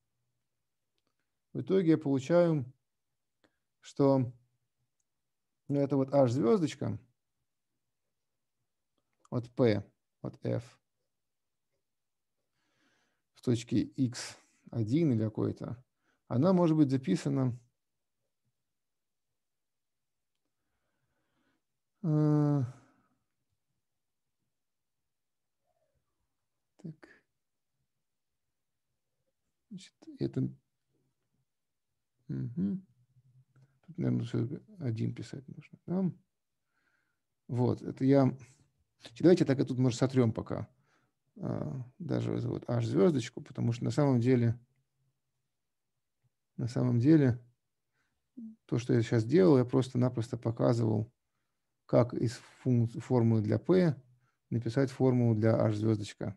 [SPEAKER 1] в итоге я получаю, что это вот H звездочка от P, от F в точке X1 или какой-то, она может быть записана Э, так. Значит, это... Угу. Тут, наверное, один писать нужно. Да? Вот, это я... Давайте так и тут, может, сотрем пока э, даже вот аж звездочку потому что на самом деле, на самом деле, то, что я сейчас делал, я просто-напросто показывал как из формулы для P написать формулу для H звездочка.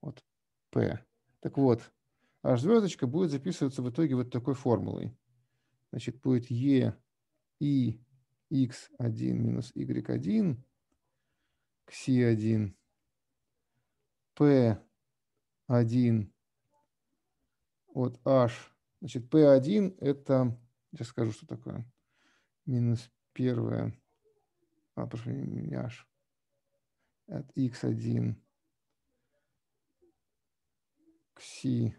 [SPEAKER 1] Вот P. Так вот, H звездочка будет записываться в итоге вот такой формулой. Значит, будет E, I, X1 минус Y1, Xi1, P1 от H. Значит, P1 это, сейчас скажу, что такое, минус первое а, прошу меня аж. От x1 к c1,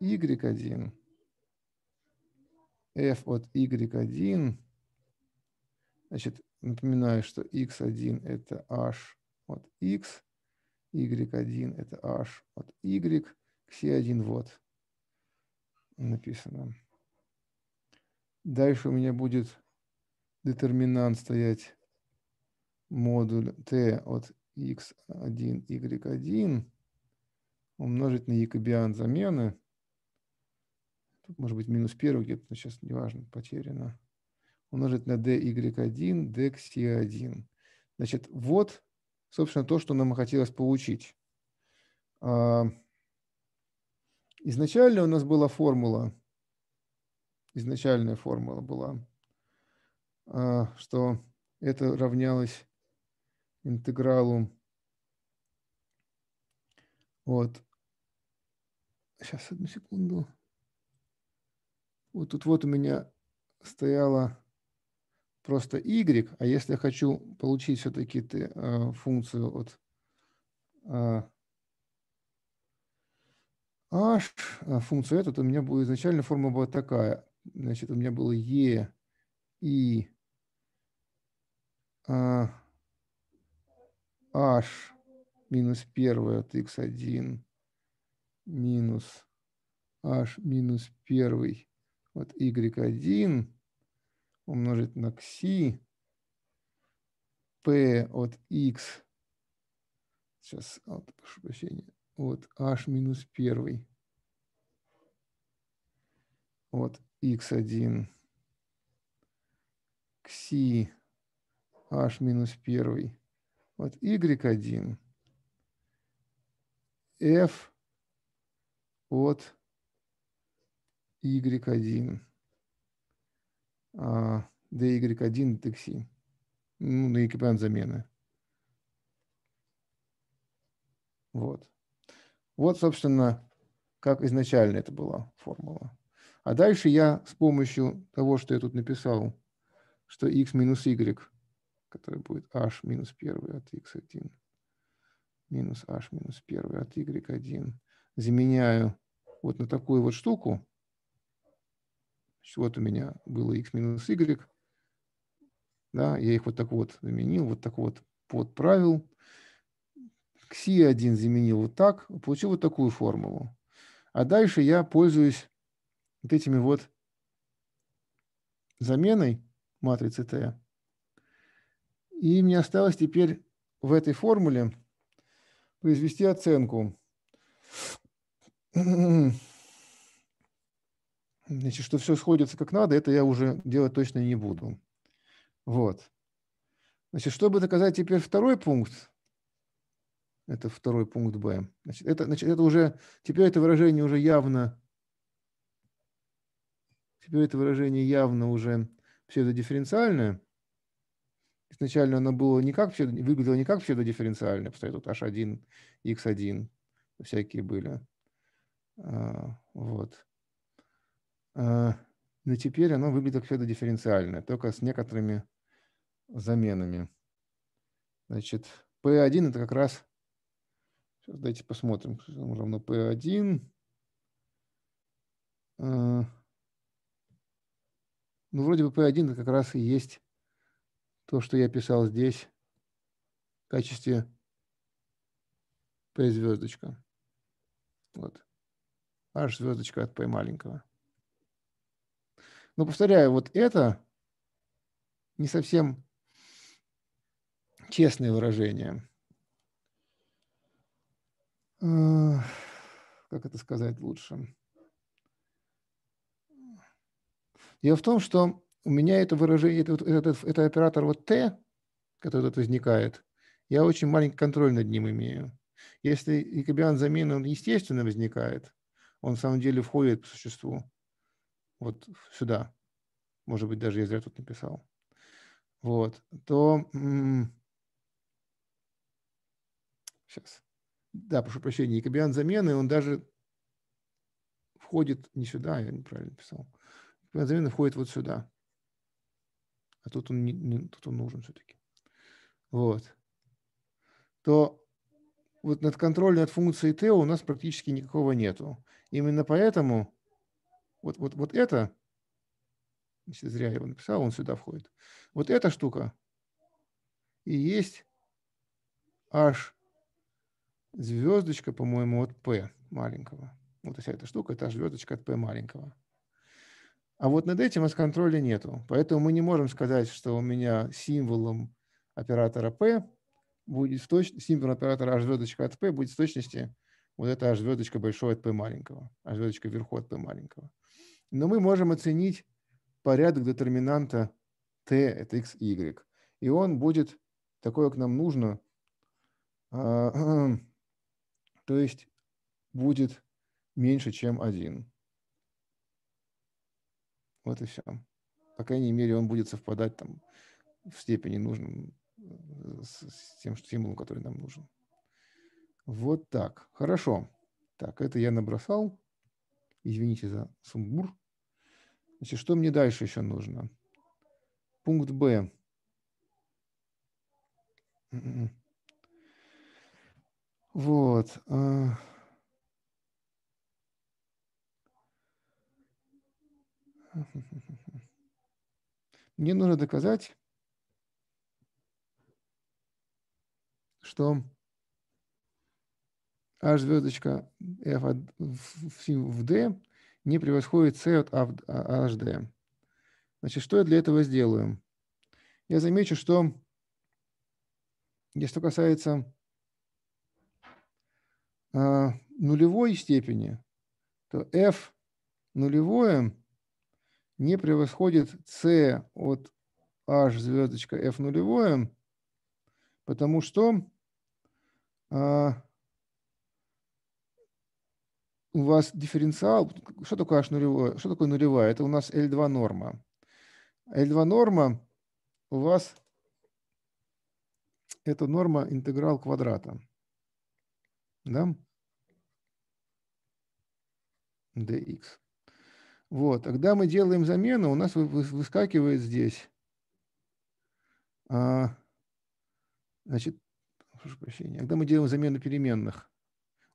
[SPEAKER 1] y1, f от y1. Значит, напоминаю, что x1 это h от x, y1 это h от y, c1 вот написано. Дальше у меня будет детерминант стоять модуль t от x1, y1 умножить на якобиан замены. Тут может быть минус 1 где-то, сейчас неважно, потеряно. Умножить на dy1, dxy1. Значит, вот, собственно, то, что нам хотелось получить. А, изначально у нас была формула, изначальная формула была а, что это равнялось интегралу вот Сейчас, одну секунду. Вот тут вот у меня стояла просто y, а если я хочу получить все-таки ты а, функцию от а, h, функцию эту, то у меня будет изначально форма была такая. Значит, у меня было e и h а, минус 1 от x1 минус h минус 1 от y1 умножить на кси p от x сейчас, вот, прошу прощения, от h минус 1 от x1 кси h минус 1. Вот y1 f от y1 а, dy1 такси. Ну, на эквивалент замены. Вот. Вот, собственно, как изначально это была формула. А дальше я с помощью того, что я тут написал, что x минус y который будет h минус 1 от x1 минус h минус 1 от y1. Заменяю вот на такую вот штуку. вот у меня было x минус y. Да, я их вот так вот заменил, вот так вот подправил. Кси1 заменил вот так, получил вот такую формулу. А дальше я пользуюсь вот этими вот заменой матрицы Т и мне осталось теперь в этой формуле произвести оценку. Значит, что все сходится как надо, это я уже делать точно не буду. Вот. Значит, чтобы доказать теперь второй пункт, это второй пункт Б. Значит, это, значит, это уже, теперь это выражение уже явно, теперь это выражение явно уже псевдодифференциальное изначально она была не как псевдо, выглядела не как псевдодифференциальная, потому что H1, X1 всякие были. А, вот. А, но теперь оно выглядит как псевдодифференциальное, только с некоторыми заменами. Значит, P1 это как раз... Сейчас давайте посмотрим, что равно P1. А, ну, вроде бы P1 это как раз и есть то, что я писал здесь в качестве P звездочка. Вот. H звездочка от P маленького. Но повторяю, вот это не совсем честное выражение. Как это сказать лучше? Дело в том, что у меня это выражение, это, это, это оператор вот Т, который тут возникает, я очень маленький контроль над ним имею. Если якобиан замены, он естественно возникает, он на самом деле входит по существу вот сюда, может быть, даже я зря тут написал, вот, то сейчас, м-м, да, прошу прощения, якобиан замены, он даже входит не сюда, я неправильно написал, якобиан замены входит вот сюда а тут он, не, не, тут он нужен все-таки. Вот. То вот над контролем над функцией t у нас практически никакого нету. Именно поэтому вот, вот, вот это, если зря я его написал, он сюда входит. Вот эта штука и есть h звездочка, по-моему, от p маленького. Вот вся эта штука, это h звездочка от p маленького. А вот над этим у нас контроля нету. Поэтому мы не можем сказать, что у меня символом оператора P будет в точ... символ оператора h звездочка от P будет в точности вот эта h звездочка большой от P маленького, h звездочка вверху от P маленького. Но мы можем оценить порядок детерминанта T, это x, y. И он будет такой, как нам нужно. А, то есть будет меньше, чем 1. Вот и все. По крайней мере, он будет совпадать там в степени нужным э, с, с тем стимулом, который нам нужен. Вот так. Хорошо. Так, это я набросал. Извините за сумбур. Значит, что мне дальше еще нужно? Пункт Б. М-м-м. Вот. А, Мне нужно доказать, что H звездочка F в D не превосходит C от а, HD. Значит, что я для этого сделаю? Я замечу, что если касается а, нулевой степени, то f нулевое не превосходит c от h звездочка f нулевое, потому что а, у вас дифференциал, что такое h нулевое, что такое нулевая? Это у нас L2 норма. L2 норма у вас это норма интеграл квадрата. Да? dx. Вот, а когда мы делаем замену, у нас выскакивает здесь. А, значит, прошу прощения, когда мы делаем замену переменных,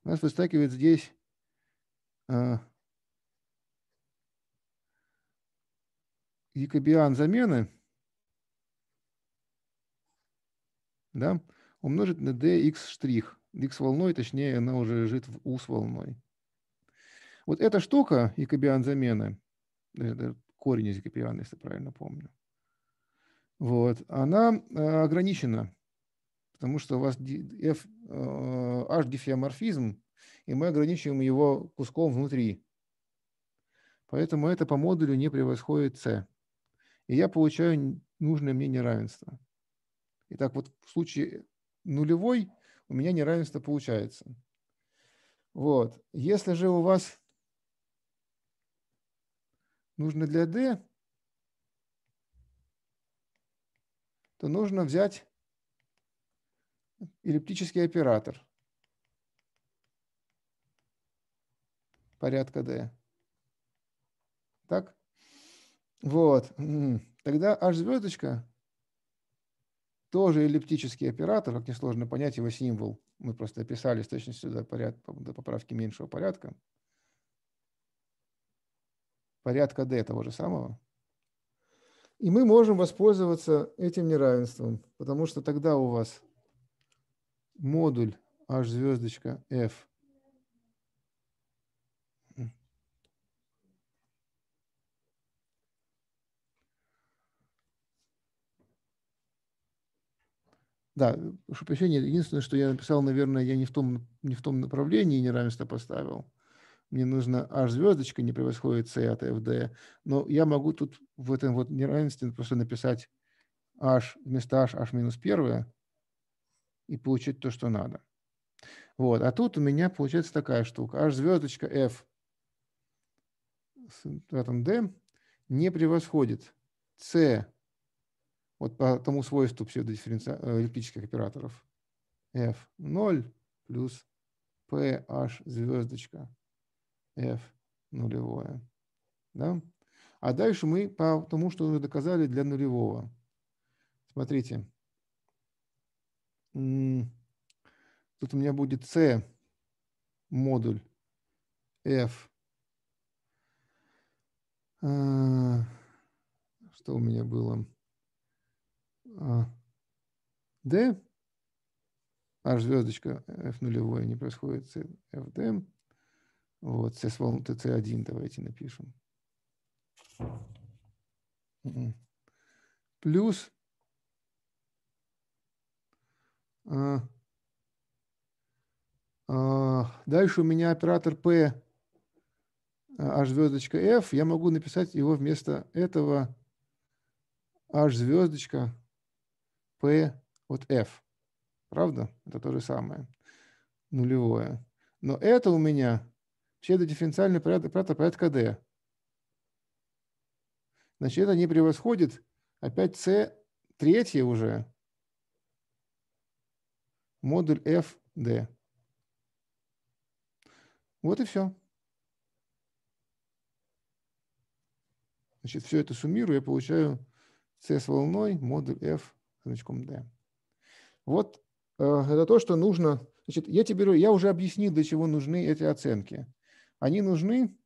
[SPEAKER 1] у нас выскакивает здесь а, якобиан замены, да, умножить на dx штрих. x волной, точнее, она уже лежит в u с волной. Вот эта штука, якобиан замена, э, корень из якобиана, если правильно помню, вот, она э, ограничена, потому что у вас F, H э, дифеоморфизм, и мы ограничиваем его куском внутри. Поэтому это по модулю не превосходит C. И я получаю нужное мне неравенство. Итак, вот в случае нулевой у меня неравенство получается. Вот. Если же у вас нужно для D, то нужно взять эллиптический оператор порядка D. Так? Вот. Тогда H звездочка тоже эллиптический оператор, как несложно понять его символ. Мы просто описали с точностью до, поряд... до поправки меньшего порядка порядка d того же самого. И мы можем воспользоваться этим неравенством, потому что тогда у вас модуль h звездочка f Да, прошу прощения, единственное, что я написал, наверное, я не в том, не в том направлении неравенство поставил мне нужно H звездочка не превосходит C от FD, но я могу тут в этом вот неравенстве просто написать H вместо H, H минус первое и получить то, что надо. Вот. А тут у меня получается такая штука. H звездочка F с квадратом D не превосходит C вот по тому свойству псевдодифференциальных э, операторов F0 плюс PH звездочка f нулевое. Да? А дальше мы по тому, что уже доказали для нулевого. Смотрите. Тут у меня будет c модуль f. А, что у меня было? А, d. H а, звездочка f нулевое не происходит. c f d вот, с sysvol tc1 давайте напишем. М-м. Плюс а, а, дальше у меня оператор p а, h звездочка f. Я могу написать его вместо этого h звездочка p от f. Правда? Это то же самое. Нулевое. Но это у меня Следует дифференциальный оператор порядка D. Значит, это не превосходит опять C третье уже. Модуль FD. Вот и все. Значит, все это суммирую, я получаю C с волной, модуль F значком D. Вот э, это то, что нужно. Значит, я тебе я уже объяснил, для чего нужны эти оценки. Они нужны,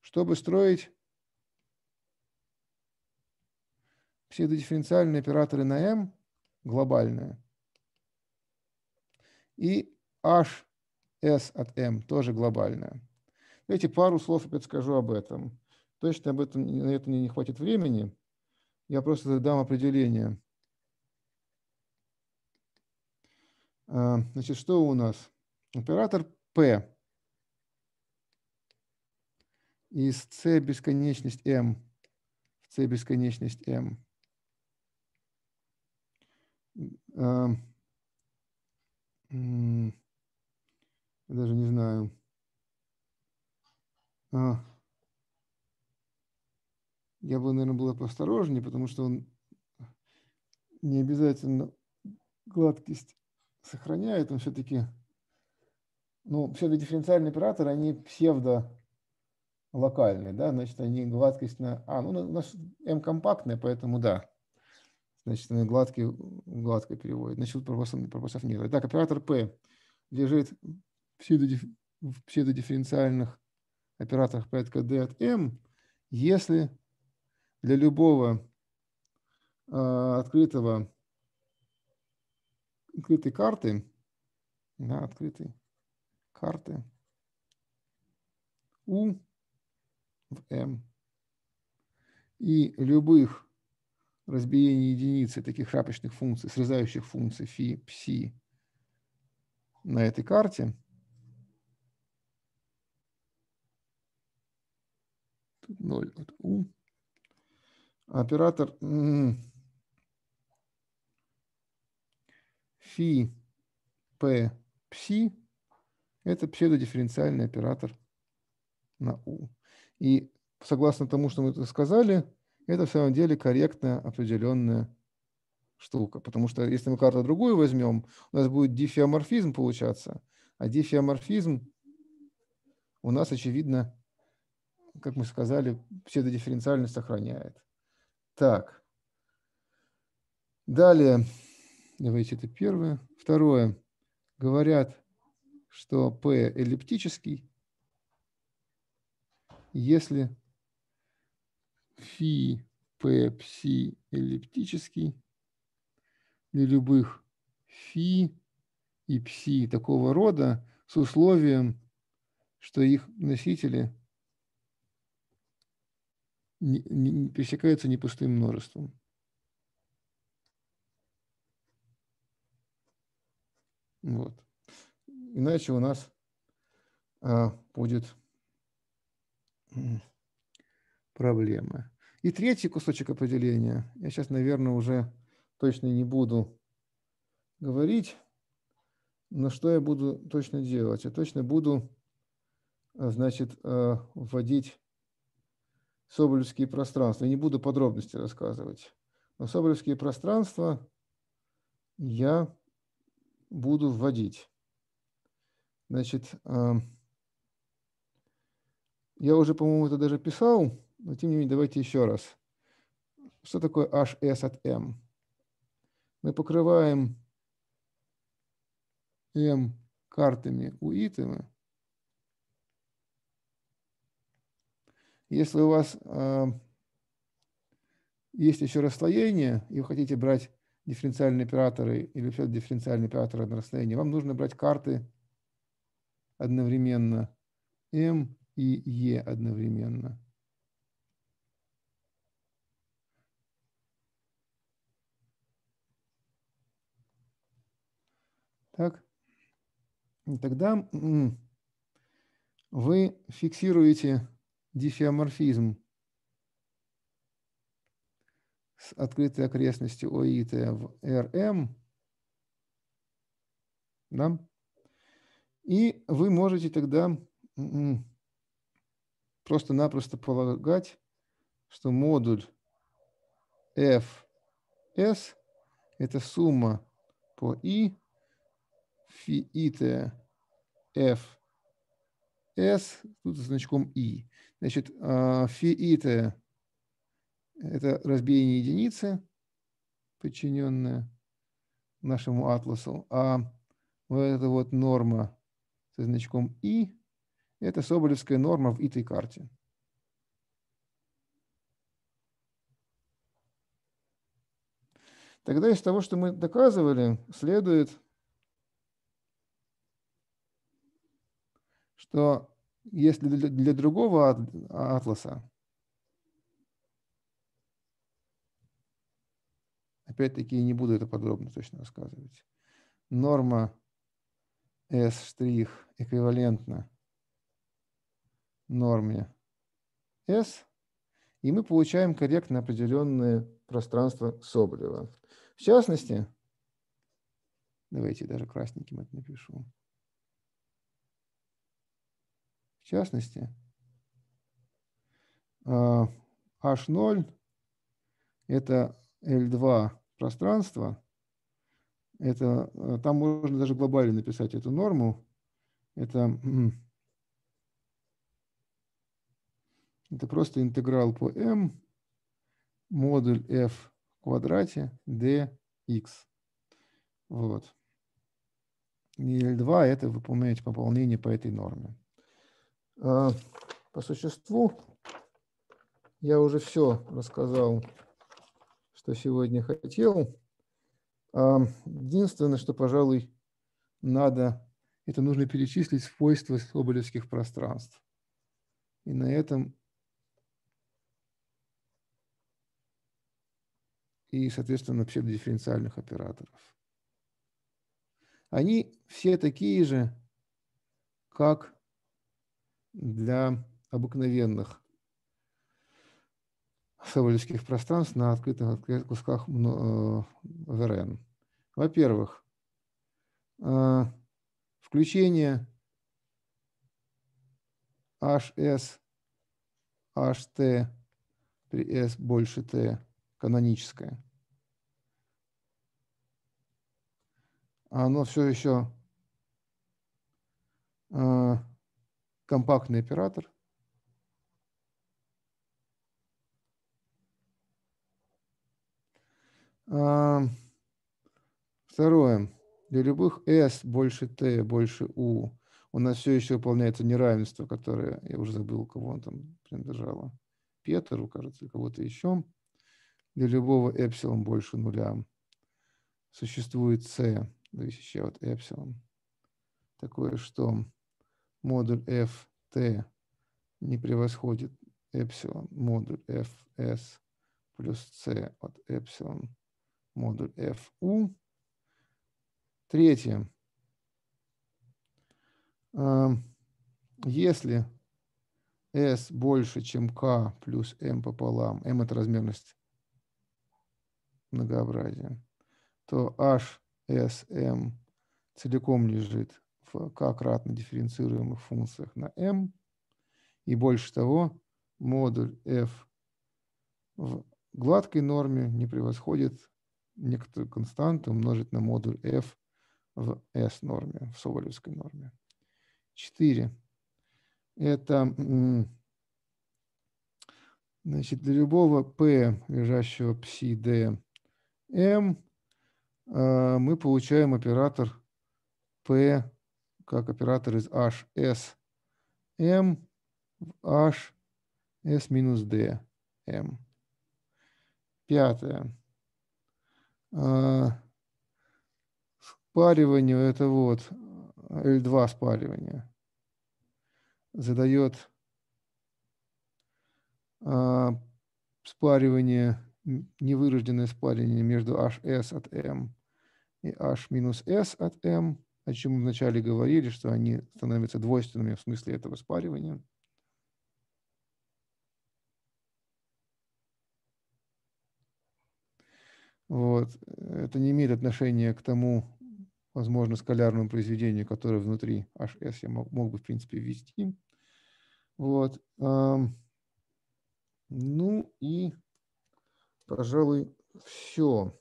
[SPEAKER 1] чтобы строить псевдодифференциальные операторы на M глобальные. И H, S от M тоже глобальная. Эти пару слов опять скажу об этом. Точно об этом, на это мне не хватит времени. Я просто дам определение. А, значит, что у нас? Оператор P из C бесконечность m в C бесконечность m. Э, даже не знаю. Э, я бы, наверное, была поосторожнее, потому что он не обязательно гладкость сохраняет, он все-таки ну, все-таки дифференциальные операторы, они псевдо локальные, да, значит, они гладкость на... А, ну, у нас М компактная, поэтому да. Значит, они гладкие, гладко переводят. Значит, пропусков, пропусков нет. Так оператор P лежит в, псевдодиф... в псевдодифференциальных операторах порядка D от M, если для любого э, открытого, открытой карты, да, открытой, карты U в M. И любых разбиений единицы таких шапочных функций, срезающих функции фи, пси на этой карте – тут 0 от U. Оператор фи, п, пси это псевдодифференциальный оператор на U. И согласно тому, что мы сказали, это в самом деле корректная определенная штука. Потому что если мы карту другую возьмем, у нас будет дифеоморфизм получаться. А дифеоморфизм у нас, очевидно, как мы сказали, псевдодифференциальность сохраняет. Так. Далее. Давайте это первое. Второе. Говорят, что P эллиптический, если фи P пси эллиптический для любых фи и пси такого рода с условием, что их носители не, не, пересекаются не пустым множеством. Вот. Иначе у нас а, будет проблема. И третий кусочек определения. Я сейчас, наверное, уже точно не буду говорить, но что я буду точно делать? Я точно буду, а, значит, а, вводить соболевские пространства. Я не буду подробности рассказывать. Но соболевские пространства я буду вводить. Значит, я уже, по-моему, это даже писал, но тем не менее давайте еще раз. Что такое HS от M? Мы покрываем M картами УИТами. Если у вас есть еще расслоение, и вы хотите брать дифференциальные операторы или все дифференциальные операторы на расстоянии, вам нужно брать карты одновременно, М и Е одновременно. Так, тогда вы фиксируете дифеоморфизм с открытой окрестностью ОИТ в РМ. Да? И вы можете тогда просто-напросто полагать, что модуль fs – это сумма по i фи ит f s тут с значком i. Значит, а, фи ит это разбиение единицы, подчиненное нашему атласу, а вот эта вот норма со значком И. Это Соболевская норма в этой карте. Тогда из того, что мы доказывали, следует, что если для другого атласа, опять-таки не буду это подробно точно рассказывать, норма S' штрих эквивалентно норме S, и мы получаем корректно определенное пространство Соболева. В частности, давайте даже красненьким это напишу. В частности, а, H0 – это L2 пространство – это, э, там можно даже глобально написать эту норму. Это, это просто интеграл по m модуль f в квадрате dx. Вот. И L2 – это выполнять пополнение по этой норме. А, по существу я уже все рассказал, что сегодня хотел. Единственное, что, пожалуй, надо, это нужно перечислить свойства соболевских пространств. И на этом и, соответственно, псевдодифференциальных операторов. Они все такие же, как для обыкновенных савольских пространств на открытых кусках э, ВРН. Во-первых, э, включение HS, HT при S больше T каноническое. Оно все еще э, компактный оператор – Второе. Для любых S больше T больше U у нас все еще выполняется неравенство, которое, я уже забыл, кого он там принадлежало. Петеру, кажется, или кого-то еще. Для любого эпсилон больше нуля существует C, зависящая от эпсилон. Такое, что модуль ft не превосходит эпсилон, модуль fs плюс c от эпсилон модуль FU. Третье. Эм, если S больше, чем K плюс M пополам, M это размерность многообразия, то H, S, M целиком лежит в K-кратно дифференцируемых функциях на M. И больше того, модуль F в гладкой норме не превосходит некоторую константу умножить на модуль f в S норме, в соболевской норме. 4. Это значит, для любого p, лежащего psi d m, мы получаем оператор p как оператор из h s m в h s минус d m. Пятое а, спариванию, это вот L2 спаривание задает а, спаривание, невырожденное спаривание между HS от M и H минус S от M, о чем мы вначале говорили, что они становятся двойственными в смысле этого спаривания. Вот. Это не имеет отношения к тому, возможно, скалярному произведению, которое внутри HS я мог, мог бы, в принципе, ввести. Вот. Ну и, пожалуй, все.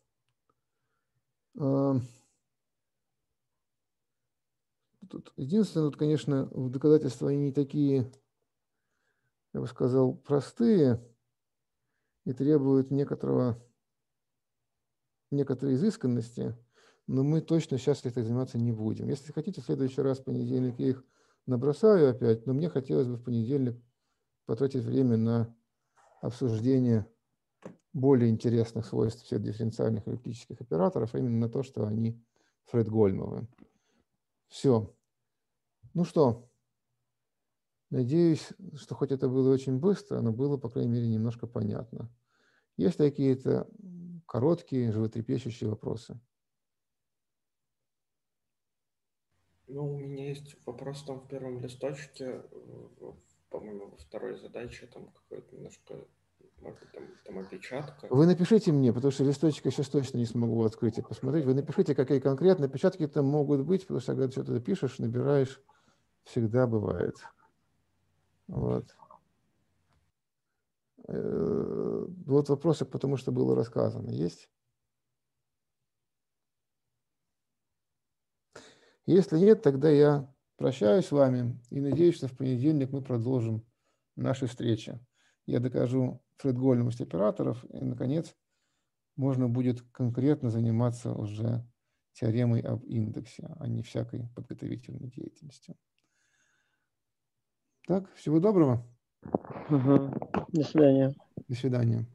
[SPEAKER 1] Тут единственное, тут, конечно, доказательства они не такие, я бы сказал, простые и требуют некоторого некоторой изысканности, но мы точно сейчас этой заниматься не будем. Если хотите, в следующий раз в понедельник я их набросаю опять, но мне хотелось бы в понедельник потратить время на обсуждение более интересных свойств всех дифференциальных эллиптических операторов, а именно на то, что они Фред Гольмовы. Все. Ну что, надеюсь, что хоть это было очень быстро, но было, по крайней мере, немножко понятно. Есть какие-то короткие, животрепещущие вопросы. Ну, у меня есть вопрос там в первом листочке, э, по-моему, во второй задаче, там какой-то немножко, может быть, там, там опечатка. Вы напишите мне, потому что листочек я сейчас точно не смогу открыть и посмотреть. Вы напишите, какие конкретно опечатки там могут быть, потому что когда ты что-то пишешь, набираешь, всегда бывает. Вот. Э, ну, вот вопросы, потому что было рассказано, есть? Если нет, тогда я прощаюсь с вами и надеюсь, что в понедельник мы продолжим наши встречи. Я докажу фредгольность операторов, и, наконец, можно будет конкретно заниматься уже теоремой об индексе, а не всякой подготовительной деятельностью. Так, всего доброго. Угу. До свидания. До свидания.